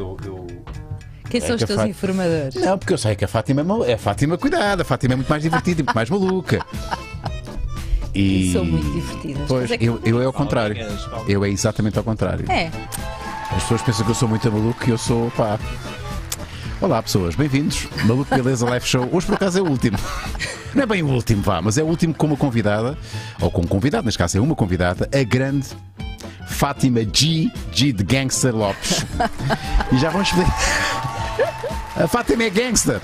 eu, eu... Quem é são os teus Fátima... informadores? Não, porque eu sei que a Fátima é, mal... é a Fátima, é a Fátima é muito mais divertida, muito mais maluca. E... Sou muito divertida. Pois, é eu, eu é ao contrário. Eu é exatamente ao contrário. É. As pessoas pensam que eu sou muito maluco e eu sou, pá. Olá pessoas, bem-vindos. Maluco Beleza Live Show. Hoje por acaso é o último. Não é bem o último, vá, mas é o último com uma convidada, ou com um convidado, neste caso é uma convidada, a grande Fátima G, G de Gangster Lopes. e já vamos ver. A Fátima é gangster.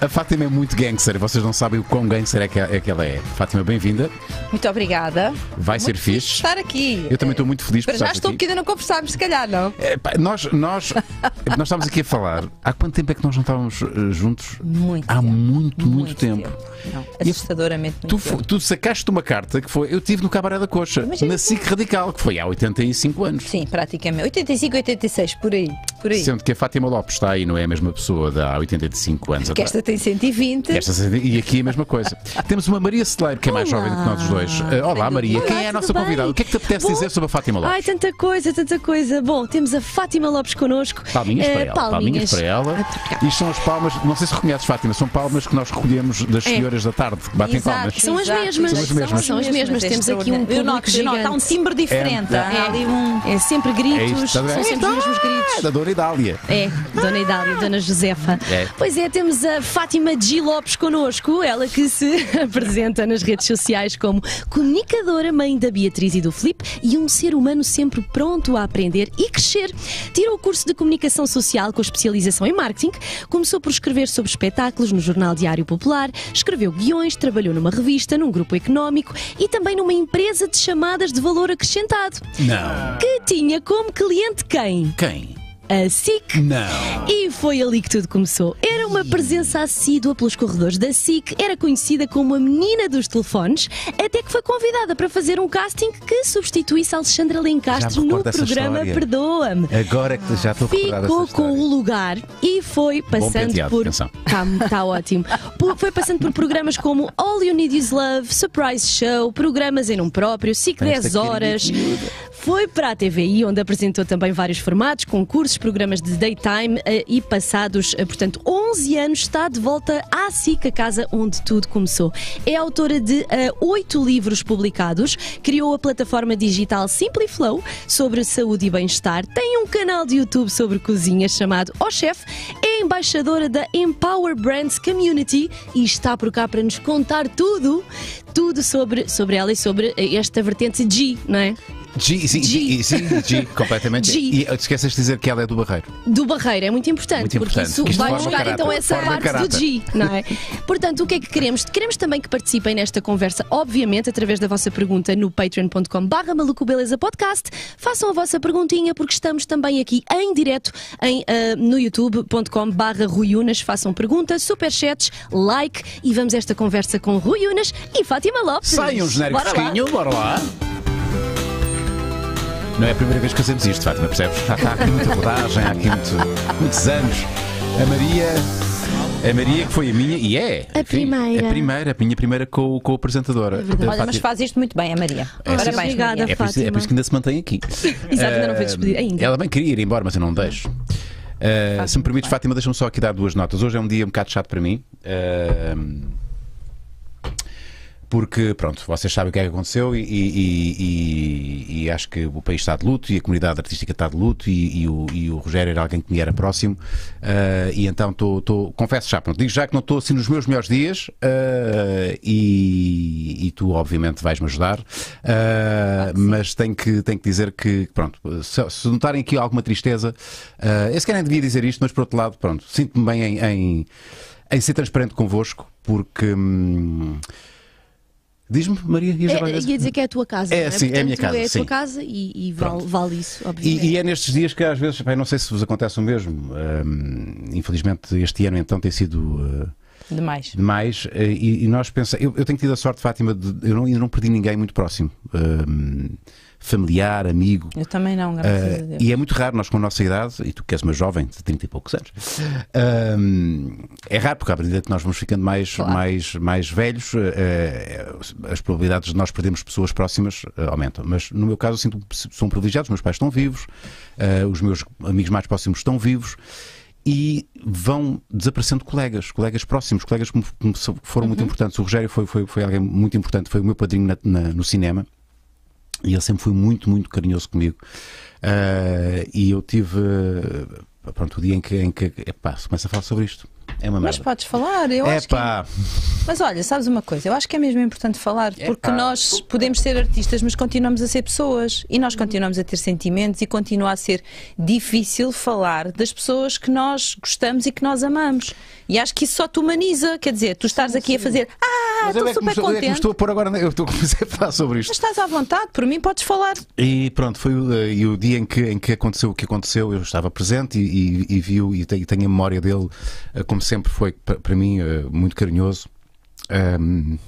A Fátima é muito gangster, vocês não sabem o quão gangster é que, é que ela é. Fátima, bem-vinda. Muito obrigada. Vai muito ser fixe. estar aqui. Eu também estou muito feliz por estar aqui. Para já estou aqui, ainda não conversámos, se calhar, não? É, pá, nós, nós, nós estávamos aqui a falar. Há quanto tempo é que nós não estávamos eh, juntos? Muito. Há muito, muito, muito tempo. tempo. Não, assustadoramente e, muito. Tu, tu sacaste uma carta que foi. Eu tive no Cabaré da Coxa, Imagina na SIC Radical, que foi há 85 anos. Sim, praticamente. 85, 86, por aí. Por aí. Sendo que a Fátima Lopes está aí, não é a mesma pessoa de há 85 anos atrás tem 120. Esta, e aqui a mesma coisa. Temos uma Maria Celeiro, que é mais olá. jovem do que nós os dois. Uh, olá, Maria. Olá, Quem é a nossa bem? convidada? O que é que te apetece Bom, dizer sobre a Fátima Lopes? Ai, tanta coisa, tanta coisa. Bom, temos a Fátima Lopes connosco. Palminhas uh, para ela. Palminhas. palminhas para ela. Ah, Isto são as palmas, não sei se reconheces, Fátima, são palmas que nós recolhemos das é. senhoras da tarde, que batem Exato. palmas. São as mesmas. São as mesmas. São as mesmas. Temos aqui um público eu noto, gigante. Há um timbre é. diferente. É, é, um, é sempre gritos, é são sempre os mesmos gritos. Da Dona Idália. É, Dona Idália, Dona Josefa. É. Pois é, temos a Fátima G. Lopes connosco, ela que se apresenta nas redes sociais como comunicadora, mãe da Beatriz e do Felipe e um ser humano sempre pronto a aprender e crescer. Tirou o curso de comunicação social com especialização em marketing, começou por escrever sobre espetáculos no Jornal Diário Popular, escreveu guiões, trabalhou numa revista, num grupo económico e também numa empresa de chamadas de valor acrescentado. Não. Que tinha como cliente quem? Quem? a SIC. Não. E foi ali que tudo começou. Era uma presença assídua pelos corredores da SIC, era conhecida como a menina dos telefones, até que foi convidada para fazer um casting que substituísse Alexandra Lencastre no programa Perdoa-me. Agora é que já estou Ficou com o lugar e foi passando penteado, por. Está tá, tá ótimo. foi passando por programas como All You Need Is Love, Surprise Show, programas em um próprio, SIC Esta 10 horas. Foi para a TVI, onde apresentou também vários formatos, concursos, programas de daytime eh, e passados, eh, portanto, 11 anos, está de volta à SIC, a casa onde tudo começou. É autora de eh, oito uh, livros publicados, criou a plataforma digital Simpliflow sobre saúde e bem-estar, tem um canal de YouTube sobre cozinha chamado O Chef, é embaixadora da Empower Brands Community e está por cá para nos contar tudo, tudo sobre, sobre ela e sobre esta vertente G, não é? G, sim, G. sim, G, completamente. G. E esqueces de dizer que ela é do Barreiro. Do Barreiro, é muito importante, muito porque importante, vai buscar então essa parte do G, não é? Portanto, o que é que queremos? Queremos também que participem nesta conversa, obviamente, através da vossa pergunta no patreon.com barra Beleza podcast. Façam a vossa perguntinha, porque estamos também aqui em direto em, uh, no youtube.com barra ruiunas. Façam perguntas, superchats, like e vamos a esta conversa com Ruiunas e Fátima Lopes. Sai um genérico bora lá. bora lá. Não é a primeira vez que fazemos isto, Fátima, é? percebes? Há, aqui muita rodagem, há aqui muito, muitos anos. A Maria. A Maria que foi a minha, e é a enfim, primeira. A primeira, a minha primeira com a apresentadora. É Olha, mas faz isto muito bem, a Maria. É, Parabéns, obrigada, Maria. É, por isso, é por isso que ainda se mantém aqui. Exato, ainda não foi despedida ainda. Ela bem queria ir embora, mas eu não deixo. Uh, se me permites, Fátima, deixa-me só aqui dar duas notas. Hoje é um dia um bocado chato para mim. Uh, porque, pronto, vocês sabem o que é que aconteceu e, e, e, e, acho que o país está de luto e a comunidade artística está de luto e, o, o, Rogério era alguém que me era próximo uh, e então estou, confesso já, pronto, digo já que não estou assim nos meus melhores dias uh, e, tu obviamente vais-me ajudar, uh, mas tenho que, tenho que dizer que, pronto, se, se notarem aqui alguma tristeza, uh, eu se calhar devia dizer isto, mas por outro lado, pronto, sinto-me bem em, em, em, ser transparente convosco porque... Hum, Diz-me, Maria, ias é, Ia dizer que é a tua casa. É, é? sim, Portanto, é a minha casa. É a tua casa e, e vale, vale, isso, obviamente. E, e, é nestes dias que às vezes, bem, não sei se vos acontece o mesmo, hum, infelizmente este ano então tem sido. Uh, demais. Demais. Eh, e, e, nós pensamos. Eu, eu, tenho tido a sorte, Fátima, de, eu não, ainda não perdi ninguém muito próximo. Hum, familiar, amigo. Eu também não, graças uh, a Deus. E é muito raro, nós com a nossa idade, e tu que és uma jovem de 30 e poucos anos, uh, é raro, porque à medida que nós vamos ficando mais, claro. mais, mais velhos, uh, as probabilidades de nós perdermos pessoas próximas ah, aumentam. Mas no meu caso, eu sinto que são privilegiados, meus pais estão vivos, os meus amigos mais próximos estão vivos e vão desaparecendo colegas, colegas próximos, colegas que foram uhum. muito importantes. O Rogério foi, foi, foi alguém muito importante, foi o meu padrinho na, na, no cinema. E ele sempre foi muito, muito carinhoso comigo. Uh, e eu tive. Pronto, o dia em que, em que epá, se começa a falar sobre isto. É uma merda. Mas podes falar, eu acho que. É... Mas olha, sabes uma coisa? Eu acho que é mesmo importante falar, porque nós podemos ser artistas, mas continuamos a ser pessoas e nós continuamos a ter sentimentos e continua a ser difícil falar das pessoas que nós gostamos e que nós amamos. E acho que isso só te humaniza, quer dizer, tu estás aqui a fazer. Ah, estou é super começou, é contente. É estou a pôr agora, eu estou a começar a falar sobre isto. Mas estás à vontade, por mim podes falar. E pronto, foi o, eh, e o dia em que, em que aconteceu o que aconteceu, eu estava presente e, e, e viu e tenho a memória dele eh, começar sempre foi, para mim, eh, muito carinhoso. É um,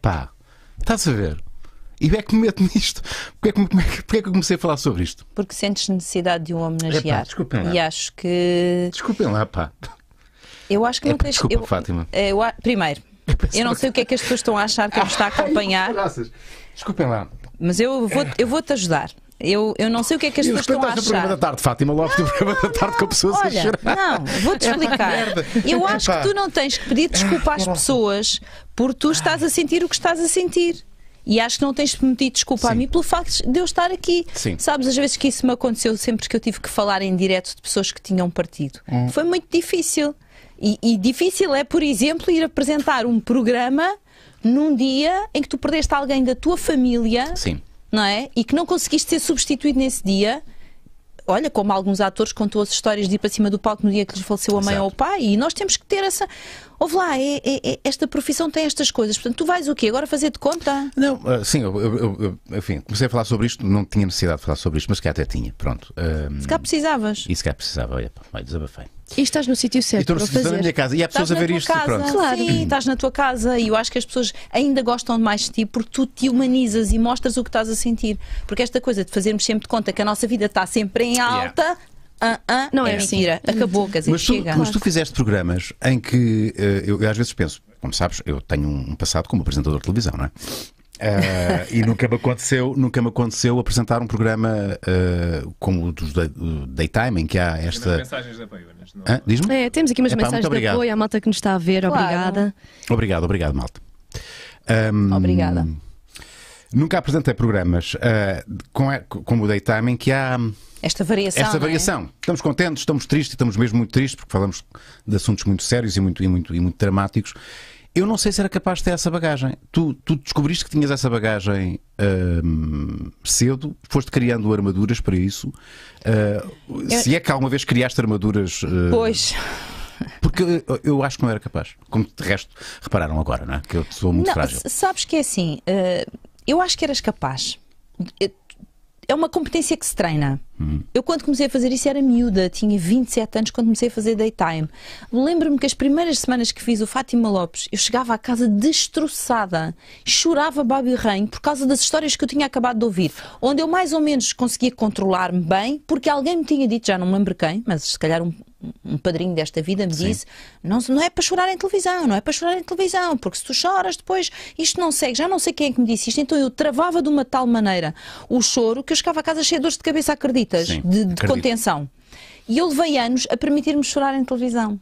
pá, estás a ver? E é que me meto nisto? Porque é que, é, é que eu comecei a falar sobre isto? Porque sentes necessidade de um homenagear. Epá, desculpem lá. E acho que. Desculpem lá, pá. Eu acho que não tens. Desculpa, eu, Fátima. Eh, eu, primeiro, eu não sei o que é que as pessoas estão a achar que eu me está a acompanhar. Ai, desculpem lá. Mas eu vou-te eu vou -te ajudar. Eu, eu não sei o que é que as pessoas estão a achar. o programa da tarde, Fátima Lopes, não, do programa não, da tarde não, com pessoas olha, a chorar. Não, vou-te é explicar. eu acho que tu não tens que pedir desculpa às pessoas por tu estás a sentir o que estás a sentir. E acho que não tens de pedir desculpa Sim. a mim pelo facto de eu estar aqui. Sim. Sabes, às vezes que isso me aconteceu sempre que eu tive que falar em direto de pessoas que tinham partido. Hum. Foi muito difícil. E, e difícil é, por exemplo, ir apresentar um programa num dia em que tu perdeste alguém da tua família. Sim não é? E que não conseguiste ser substituído nesse dia. Olha, como alguns atores contou as histórias de ir para cima do palco no dia que lhes faleceu a mãe Exato. ou o pai, e nós temos que ter essa. Ouve lá, é, é, é, esta profissão tem estas coisas. Portanto, tu vais o quê? Agora fazer de conta? Não, uh, sim, eu, eu, eu, enfim, comecei a falar sobre isto, não tinha necessidade de falar sobre isto, mas que até tinha, pronto. Um, ah, se cá precisavas. E se cá precisava, olha, olha desabafei. E estás no sítio certo. Estou no sítio na minha casa. E há pessoas a ver isto. Casa, pronto. Claro. Sim, estás na tua casa. E eu acho que as pessoas ainda gostam mais de ti porque tu te humanizas e mostras o que estás a sentir. Porque esta coisa de fazermos sempre de conta que a nossa vida está sempre em alta, yeah. Ah, não é, é mentira, acabou, quer dizer, mas tu, chega. Mas tu fizeste programas em que eh, eu, eu, às vezes penso, como sabes, eu tenho um passado como apresentador de televisão, não é? Uh, e nunca me aconteceu, nunca me aconteceu apresentar um programa uh, como o dos day, do Daytime, em que há esta. mensagens de apoio, não... É, temos aqui umas mensagens de apoio à malta que nos está a ver, claro. obrigada. Obrigado, obrigado, malta. Um, obrigada. Nunca apresentei programas uh, com, como o Daytime em que há. Esta variação. Esta é? variação. É? Estamos contentes, estamos tristes, estamos mesmo muito tristes, porque falamos de assuntos muito sérios e muito, e muito, e muito dramáticos. Eu não sei se era capaz de ter essa bagagem. Tu, tu descobriste que tinhas essa bagagem uh, cedo, foste criando armaduras para isso. Uh, eu... Se é que alguma vez criaste armaduras. Uh... Pois. Porque eu, acho que não era capaz. Como de resto repararam agora, não é? Que eu sou muito não, frágil. Sabes que é assim. Uh, eu acho que eras capaz é uma competência que se treina. Eu, quando comecei a fazer isso, era miúda, tinha 27 anos quando comecei a fazer daytime. Lembro-me que as primeiras semanas que fiz o Fátima Lopes, eu chegava à casa destroçada, chorava Babi Rain por causa das histórias que eu tinha acabado de ouvir, onde eu mais ou menos conseguia controlar-me bem, porque alguém me tinha dito, já não me lembro quem, mas se calhar um, um padrinho desta vida me Sim. disse: não, não é para chorar em televisão, não é para chorar em televisão, porque se tu choras depois isto não segue. Já não sei quem é que me disse isto, então eu travava de uma tal maneira o choro que eu chegava a casa cheia de dores de cabeça, acreditas? Sim, de, de contenção. E eu levei anos a permitir-me chorar em televisão.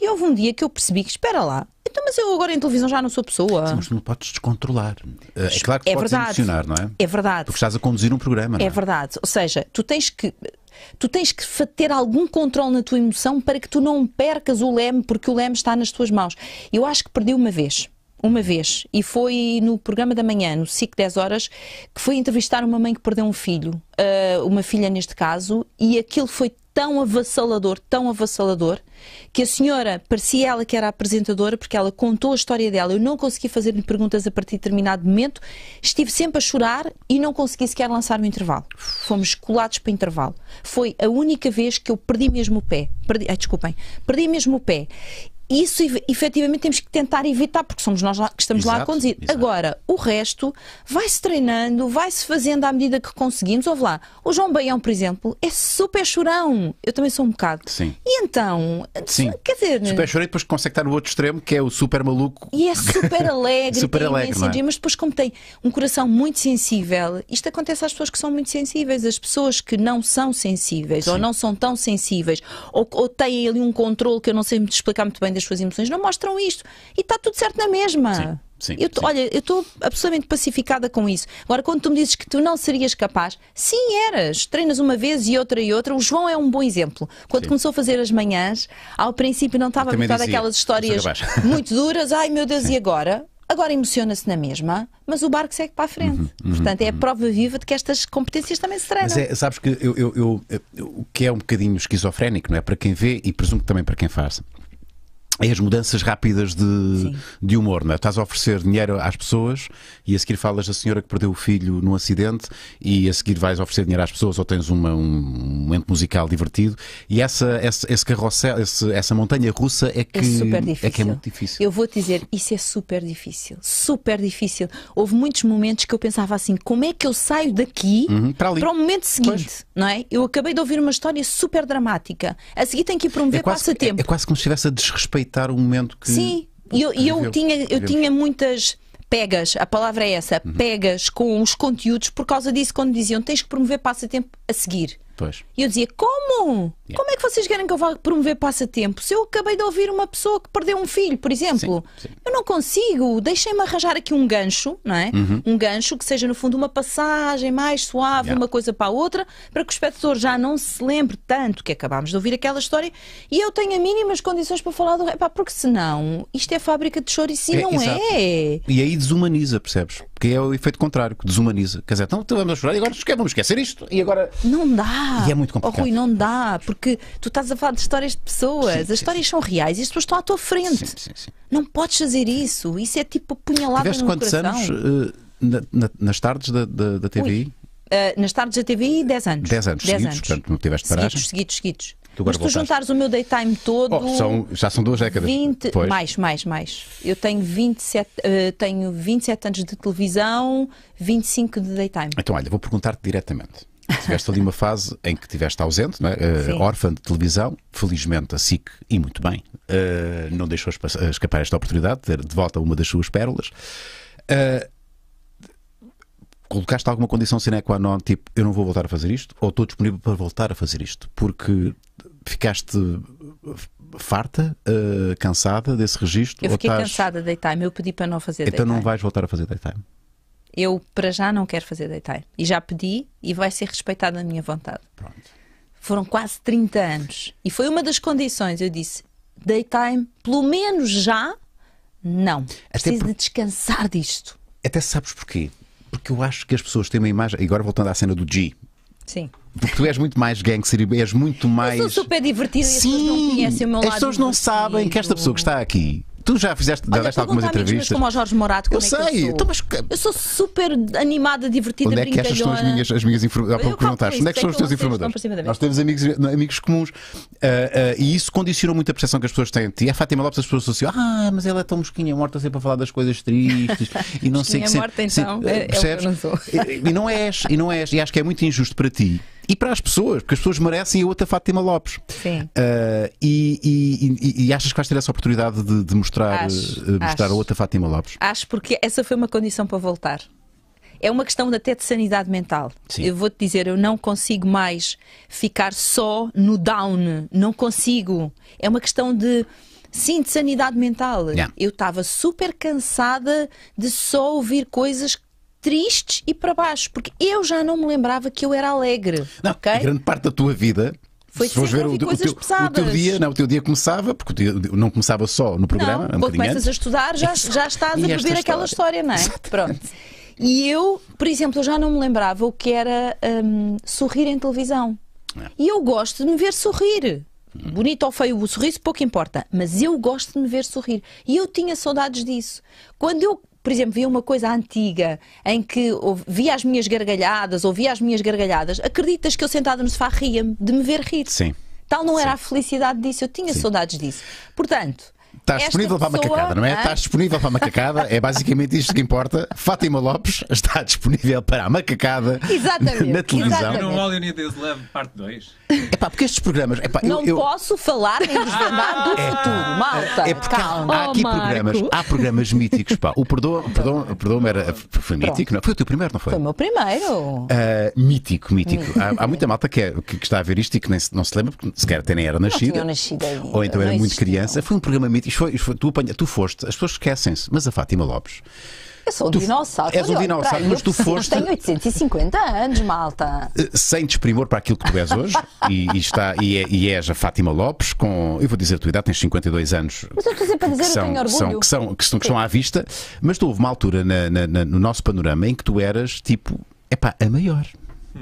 E houve um dia que eu percebi que, espera lá, então, mas eu agora em televisão já não sou pessoa. Sim, mas tu não podes descontrolar. Eh, é claro que é podes verdade. emocionar, não é? É verdade. Porque estás a conduzir um programa, não é? É verdade. Ou seja, tu tens que Tu tens que ter algum controle na tua emoção para que tu não percas o leme, porque o leme está nas tuas mãos. Eu acho que perdi uma vez uma vez, e foi no programa da manhã, no SIC 10 horas, que foi entrevistar uma mãe que perdeu um filho, uh, uma filha neste caso, e aquilo foi tão avassalador, tão avassalador, que a senhora, parecia ela que era apresentadora, porque ela contou a história dela. Eu não consegui fazer-lhe perguntas a partir de determinado momento, estive sempre a chorar e não consegui sequer lançar o intervalo. Fomos colados para o intervalo. Foi a única vez que eu perdi mesmo o pé. Perdi, ai, desculpem, perdi mesmo o pé isso efetivamente temos que tentar evitar, porque somos nós que estamos exato, lá a conduzir. Exato. Agora, o resto vai-se treinando, vai-se fazendo à medida que conseguimos. Ouve lá, o João Baião, por exemplo, é super chorão. Eu também sou um bocado. Sim. E então, Sim. quer dizer. Super chorão e depois consegue estar no outro extremo, que é o super maluco. E é super alegre, super alegre é? mas depois, como tem um coração muito sensível, isto acontece às pessoas que são muito sensíveis. As pessoas que não são sensíveis, Sim. ou não são tão sensíveis, ou, ou têm ali um controle que eu não sei me explicar muito bem das suas emoções, não mostram isto. E está tudo certo na mesma. Sim. Sim, eu, sim. Olha, eu estou absolutamente pacificada com isso. Agora, quando tu me dizes que tu não serias capaz, sim, eras. Treinas uma vez e outra e outra. O João é um bom exemplo. Quando sim. começou a fazer as manhãs, ao princípio não estava habituado àquelas histórias muito duras. Ai meu Deus, e agora? Agora emociona-se na mesma, mas o barco segue para a frente. Uhum, uhum, Portanto, é a uhum. prova viva de que estas competências também se treinam. Mas é, sabes que eu, eu, eu, o que é um bocadinho esquizofrénico, não é? Para quem vê e presumo que também para quem faz é as mudanças rápidas de, de humor, não é? Estás a oferecer dinheiro às pessoas e a seguir falas da senhora que perdeu o filho num acidente e a seguir vais oferecer dinheiro às pessoas ou tens uma, um momento musical divertido e essa, essa, esse carrossel, esse, essa montanha russa é que é, super é que é muito difícil. Eu vou-te dizer, isso é super difícil, super difícil. Houve muitos momentos que eu pensava assim, como é que eu saio daqui uhum, para, para, o momento seguinte, pois. não é? Eu acabei de ouvir uma história super dramática, a seguir tenho que ir promover um é quase, passatempo. É, é quase como se estivesse a desrespeitar o momento que. Sim, e eu, eu, tinha, eu tinha muitas pegas, a palavra é essa, uhum. pegas com os conteúdos por causa disso, quando diziam tens que promover passatempo a seguir. Pois. E eu dizia: Como? Yeah. Como é que vocês querem que eu vá promover passatempo? Se eu acabei de ouvir uma pessoa que perdeu um filho, por exemplo, sim, sim. eu não consigo. Deixem-me arranjar aqui um gancho, não é? Uhum. Um gancho que seja, no fundo, uma passagem mais suave, yeah. uma coisa para a outra, para que o espectador já não se lembre tanto que acabámos de ouvir aquela história e eu tenha mínimas condições para falar do. Epá, porque senão isto é fábrica de choro e é, não exato. é. E aí desumaniza, percebes? Porque é o efeito contrário, que desumaniza. Quer dizer, então, então vamos chorar e agora vamos esquecer isto. E agora. Não dá. E é muito complicado. Oh, Rui, não dá, porque tu estás a falar de histórias de pessoas. Sim, As sim, histórias sim. são reais e as pessoas estão à tua frente. Não podes fazer isso. Isso é tipo apunhalado Tiveste no quantos coração. anos uh, na, na, nas tardes da, da, da TVI? Uh, eh, nas tardes da TVI, 10 anos. 10 anos dez seguidos, portanto, não tiveste paragem? Seguidos, seguidos, seguidos. Tu Mas tu juntares o meu daytime todo. Oh, são, já são duas décadas. 20, mais, mais, mais. Eu tenho 27, uh, eh, tenho 27 anos de televisão, 25 de daytime. Então, olha, vou perguntar-te diretamente. Tiveste ali uma fase em que tiveste ausente, não é? uh, órfã de televisão. Felizmente a SIC, e muito bem, uh, não deixou escapar esta oportunidade de ter de volta uma das suas pérolas. Uh, colocaste alguma condição sine qua non, tipo eu não vou voltar a fazer isto, ou estou disponível para voltar a fazer isto? Porque ficaste farta, uh, cansada desse registro? Eu fiquei estás... cansada de daytime, eu pedi para não fazer daytime. Então não vais voltar a fazer daytime? eu para já não quero fazer daytime. E já pedi e vai ser respeitada a minha vontade. Pronto. Foram quase 30 anos. E foi uma das condições. Eu disse, daytime, pelo menos já, não. Preciso por... de descansar disto. Até sabes porquê? Porque eu acho que as pessoas têm uma imagem. Agora voltando à cena do G. Sim. Porque tu és muito mais gangster e és muito mais. Eu sou super divertido Sim, e as pessoas não conhecem o meu lado. As pessoas não divertido. sabem que esta pessoa que está aqui tu já fizeste, já algumas entrevistas. como o Jorge Morato, como é eu é sei, eu sou? Então, mas... eu sou super animada, divertida, Onde é que estas são as minhas, as minhas informações? onde é que são os teus informadores? Nós temos amigos, eh, amigos comuns eh, eh, e isso condicionou muito a percepção que as pessoas têm de ti. A Fátima Lopes, as pessoas associam, ah, mas ela é tão mosquinha morta sempre a falar das coisas tristes e não sei que morta, então, sempre, é, É não e, e não és, e não és, e acho que é muito injusto para ti e para as pessoas, porque as pessoas merecem a outra Fátima Lopes. Sim. Uh, e, e, e, e, achas que vais ter essa oportunidade de, de mostrar, acho, uh, mostrar acho. a outra Fátima Lopes? Acho, porque essa foi uma condição para voltar. É uma questão até de sanidade mental. Sim. Eu vou-te dizer, eu não consigo mais ficar só no down. Não consigo. É uma questão de. Sim, de sanidade mental. Yeah. Eu estava super cansada de só ouvir coisas triste e para baixo, porque eu já não me lembrava que eu era alegre. Não, okay? grande parte da tua vida foi se fores ver o, coisas o, teu, pesadas. o teu dia, não, o teu dia começava, porque não começava só no programa. Não, um quando começas a estudar, já, já estás a beber aquela história, não é? Exatamente. Pronto. E eu, por exemplo, eu já não me lembrava o que era um, sorrir em televisão. É. E eu gosto de me ver sorrir. Hum. Bonito ou feio o sorriso, pouco importa. Mas eu gosto de me ver sorrir. E eu tinha saudades disso. Quando eu por exemplo, via uma coisa antiga em que via as minhas gargalhadas, ouvia as minhas gargalhadas, acreditas que eu sentada no sofá ria-me de me ver rir? Sim. Tal não era a felicidade disso, eu tinha Sim. saudades disso. Portanto, Tá Estás disponível pessoa, para a macacada, não é? está Estás disponível para a macacada, é basicamente isto que importa. Fátima Lopes está disponível para a macacada exatamente, na televisão. Exatamente. Eu não olho nem deslevo parte 2. É pá, porque estes programas. Epá, não eu, eu... posso falar em desvendar ah! do é, futuro, malta. É porque Calma. há aqui oh, programas, há programas míticos, pá. O Perdão, perdão, perdão era, foi mítico, não? Foi o teu primeiro, não foi? Foi o meu primeiro. Uh, mítico, mítico. há, há, muita malta que, é, que, está a ver isto e que nem, não se lembra, porque sequer até nem era nascida. nascido ou então era muito criança. Foi um programa mítico isto foi, isto foi, tu, apanha, tu foste, as pessoas esquecem-se, mas a Fátima Lopes. Eu sou um tu, dinossauro. És um dinossauro, mas tu foste. Tenho 850 anos, malta. Eh, sem desprimor para aquilo que tu és hoje. e, e, está, e, é, e és a Fátima Lopes, com. Eu vou dizer a tua idade, tens 52 anos. Mas eu estou sempre a dizer, são, que tenho orgulho. São, que, são, que, estão, que à vista. Mas tu, houve uma altura na, na, na, no nosso panorama em que tu eras tipo. é pá a maior.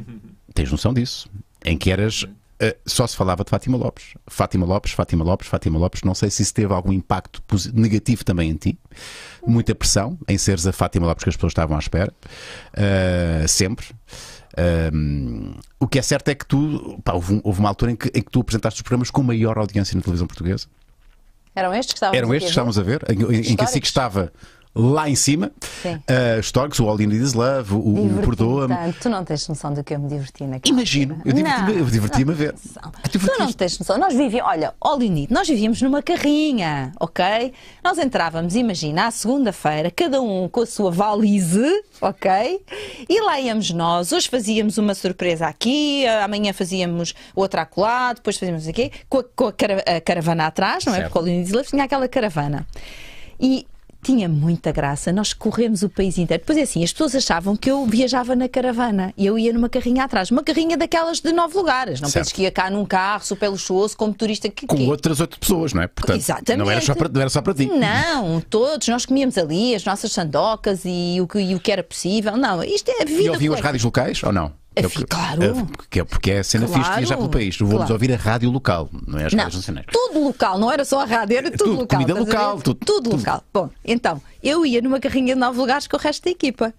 Tens noção disso? Em que eras eh, só se falava de Fátima Lopes. Fátima Lopes, Fátima Lopes, Fátima Lopes. Não sei se isso teve algum impacto negativo também em ti. Muita pressão em seres a Fátima Lopes que as pessoas estavam à espera. Uh, sempre. Ehm, o que é certo é que tu pá, houve, houve, uma altura em que, em que, tu apresentaste os programas com maior audiência na televisão portuguesa. Eram estes que estávamos, Eram estes que estávamos a ver, em, em que assim que estava lá em cima. Sim. Uh, Storks, o All You Need Is Love, o, o Perdoa-me. Tu não tens noção do que eu me diverti naquela Imagino, eu diverti-me a ver. Tu não tens noção. Nós vivíamos, olha, All You Need, nós vivíamos numa carrinha, ok? Nós entrávamos, imagina, à segunda-feira, cada um com a sua valise, ok? E lá íamos nós, hoje fazíamos uma surpresa aqui, amanhã fazíamos outra acolá, depois fazíamos aqui, com a, com a, caravana atrás, não é? Porque o All You Need Is Love tinha aquela caravana. E tinha muita graça. Nós corremos o país inteiro. Depois é assim, as pessoas achavam que eu viajava na caravana e eu ia numa carrinha atrás. Uma carrinha daquelas de nove lugares. Não penses que ia cá num carro super luxuoso, como turista que Com quê? outras oito pessoas, não é? Portanto, Exatamente. Não era, só para, não era só para ti. Não, todos. Nós comíamos ali as nossas sandocas e o que, e o que era possível. Não, isto é vida. E ouviam as rádios locais ou não? É claro. É, é, porque é a cena claro. fixe viajar pelo país. Vamos claro. ouvir a rádio local, não é? As não, nacionais. Tudo local, não era só a rádio, era é tudo, tudo local. Comida local, tudo, tudo, tudo, local. Bom, então, eu ia numa carrinha de nove lugares com o resto da equipa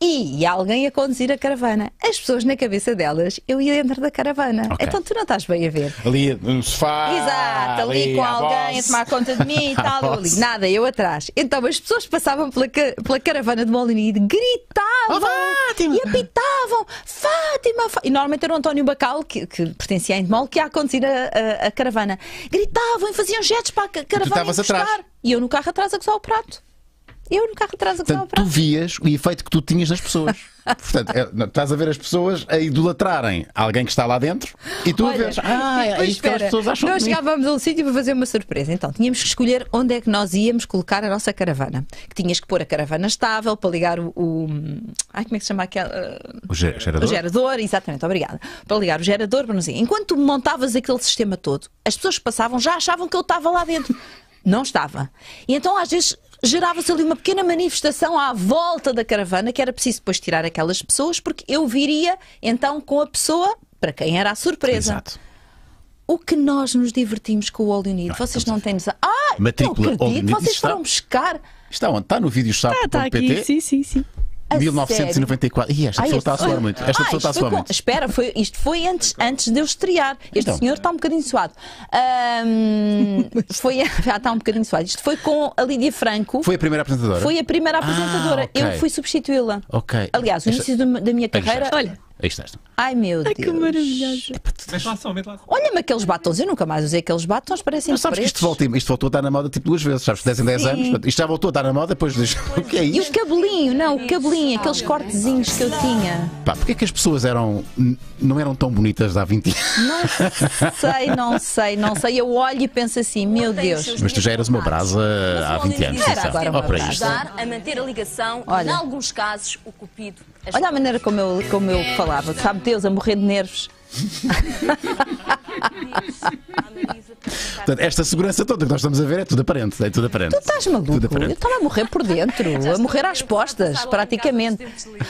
e alguém a conduzir a caravana. As pessoas na cabeça delas, eu ia dentro da caravana. Okay. Então tu não estás bem a ver. Ali no sofá. Exato, ali, ali com a alguém a tomar conta de mim e tal. Ali, nada, eu atrás. Então as pessoas passavam pela, pela caravana de Molinide, gritavam oh, e apitavam: Fátima, E normalmente era o António Bacal, que, que pertencia a Endemol, que ia a conduzir a, a, a, caravana. Gritavam e faziam jetes para a caravana. E tu estavas atrás. E eu no carro atrás a gozar o prato. Eu no é carro de trás Portanto, tu vias o efeito que tu tinhas nas pessoas. Portanto, é, estás a ver as pessoas a idolatrarem alguém que está lá dentro e tu Olha, a vês. Ah, é isto que as pessoas acham Nós chegávamos a um sítio para fazer uma surpresa. Então, tínhamos que escolher onde é que nós íamos colocar a nossa caravana. Que tinhas que pôr a caravana estável para ligar o. o ai, como é que se chama aquela. Ah, o, o gerador. O gerador, exatamente, obrigada. Para ligar o gerador, para ir. Enquanto montavas aquele sistema todo, as pessoas que passavam já achavam que eu estava lá dentro. Não estava. E então, às vezes, gerava-se ali uma pequena manifestação à volta da caravana, que era preciso depois tirar aquelas pessoas, porque eu viria então com a pessoa para quem era a surpresa. Exato. O que nós nos divertimos com o All You Need, não, vocês não têm noção. Ah, matrícula não acredito, vocês está... foram buscar. Está onde? Está no vídeo está, está aqui, sim, sim, sim. 1994. Sério? E esta Ai, pessoa está a suar muito. Esta ah, pessoa está a suar muito. Espera, foi, isto foi antes, antes de eu estrear. Este então. senhor está um bocadinho suado. Um, foi, já está um bocadinho suado. Isto foi com a Lídia Franco. Foi a primeira apresentadora? Foi a primeira ah, apresentadora. Ah, okay. Eu fui substituí-la. Ok. Aliás, o início esta... da minha carreira. Olha. Aí está. está. Ai meu Ai, Deus. que maravilhoso. Mete lá só, lá. Olha-me aqueles batons, eu nunca mais usei aqueles batons, parecem Mas sabes que isto voltou, isto voltou a estar na moda tipo duas vezes, sabes, 10 em 10 Sim. anos. isto já voltou a estar na moda, depois diz, o que é isto? E o cabelinho, não, o cabelinho, aqueles cortezinhos que eu tinha. Pá, porquê é que as pessoas eram, não eram tão bonitas há 20 anos? Não sei, não sei, não sei. Eu olho e penso assim, meu Deus. Mas tu já eras uma brasa há 20 anos. Era agora uma brasa. a manter a ligação, Olha. em alguns casos, o cupido Olha a maneira como eu, como eu falava, sabe Deus, a morrer de nervos. Portanto, esta segurança toda que nós estamos a ver é tudo aparente. É tudo aparente. Tu estás maluco? Aparente. Eu estava a morrer por dentro, a morrer às postas, praticamente.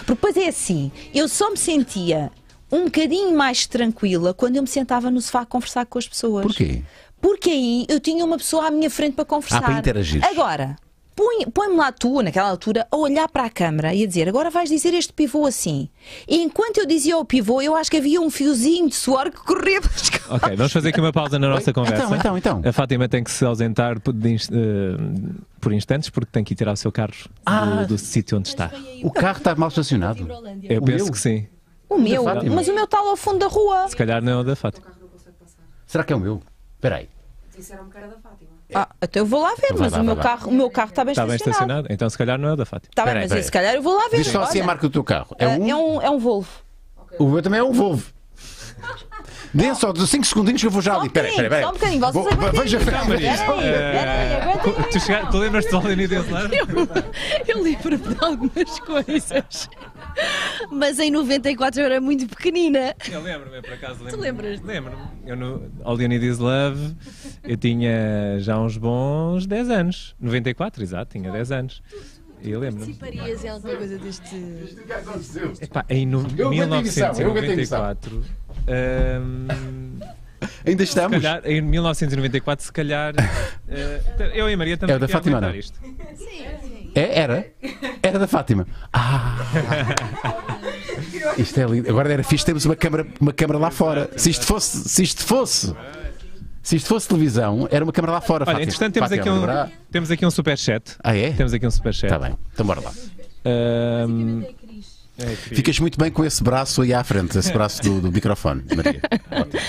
Porque depois é assim, eu só me sentia um bocadinho mais tranquila quando eu me sentava no sofá a conversar com as pessoas. Porquê? Porque aí eu tinha uma pessoa à minha frente para conversar. Ah, para interagir. Agora, põe-me lá tu, naquela altura, a olhar para a câmara e a dizer agora vais dizer este pivô assim. E enquanto eu dizia o pivô, eu acho que havia um fiozinho de suor que corria pelas costas. Ok, vamos fazer aqui uma pausa na nossa então, então, conversa. Então, então, então. A Fátima tem que se ausentar por, eh, por instantes porque tem que tirar o seu carro ah, do, do sítio onde está. O carro está mal estacionado. Eu penso que sim. O, meu? Mas o meu está lá ao fundo da rua. Se calhar não é o da Fátima. Será que é o meu? Espera aí. que era da Fátima. Ah, até então eu vou lá ver, mas vai, vai, o meu, vai. Carro, o meu carro está bem está estacionado. Está bem estacionado, então se calhar não é o da Fátima. Está bem, mas aí, se calhar eu vou lá ver. Diz só assim a marca do teu carro. É, é um, é um, é um Volvo. O meu também é um Volvo. Dê só 5 segundinhos que eu vou já ali. Espera espera, espera Só um bocadinho, vocês aguentem. Veja Tu, tu lembras-te do Alenidense, não Eu, eu lembro-me de algumas coisas. Mas em 94 eu era muito pequenina. Eu lembro-me, por acaso lembro. Tu lembras? Lembro-me. Eu no All You Need Is Love, eu tinha já uns bons 10 anos. 94, exato, tinha 10 anos. Eu lembro. me Participarias em alguma coisa deste. Isto que aconteceu. em no... 1994. Hum... Ainda estamos? Calhar, em 1994, se calhar. Uh, eu e a Maria também. É o da Fátima, é? isto. Sim. É, era? Era da Fátima. Ah! Isto é lindo. Agora era fixe Temos uma câmara, uma câmara lá fora. Se isto fosse. Se isto fosse. Se isto fosse televisão, era uma câmara lá fora. Olha, entretanto, temos, aqui um, temos aqui um superchat. Ah, é? Temos aqui um superchat. Está bem, então bora lá. É Ficas muito bem com esse braço aí à frente, esse braço do, do microfone, Maria.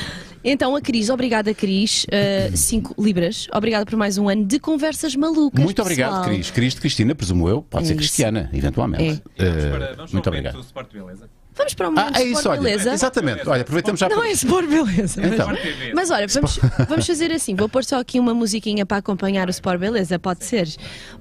Então, a Cris, obrigada, Cris. 5 uh, eh, libras. Obrigada por mais um ano de conversas malucas. Muito pessoal. obrigado, Cris. Cris de Cristina, presumo eu. Pode é ser isso. Cristiana, eventualmente. É. Uh, muito obrigado. Vamos para o mundo ah, é isso, olha, beleza. Exatamente. Olha, aproveitamos já Não para... é expor beleza. então. mas olha, vamos, vamos fazer assim. Vou pôr só aqui uma musiquinha para acompanhar o Sport Beleza, pode ser?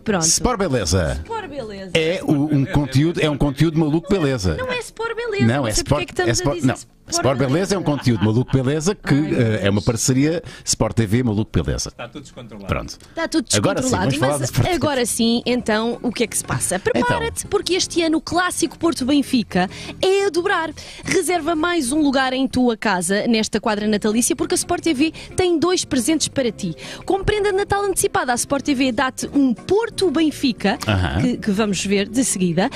Pronto. Sport Beleza. Sport Beleza. É um, conteúdo, é um conteúdo maluco beleza. Não é Sport Beleza. Não, é Sport, é que estamos é sport, a dizer não. Sport Beleza é um conteúdo Maluco Beleza que uh, é uma parceria Sport TV Maluco Beleza. Está tudo descontrolado. Pronto. Está tudo descontrolado. Agora sim, mas de agora sim, então, o que é que se passa? Então. Prepara-te, então. porque este ano o clássico Porto Benfica é a dobrar. Reserva mais um lugar em tua casa nesta quadra natalícia, porque a Sport TV tem dois presentes para ti. Compreenda de Natal antecipada, a Sport TV dá-te um Porto Benfica, uh -huh. que, que, vamos ver de seguida,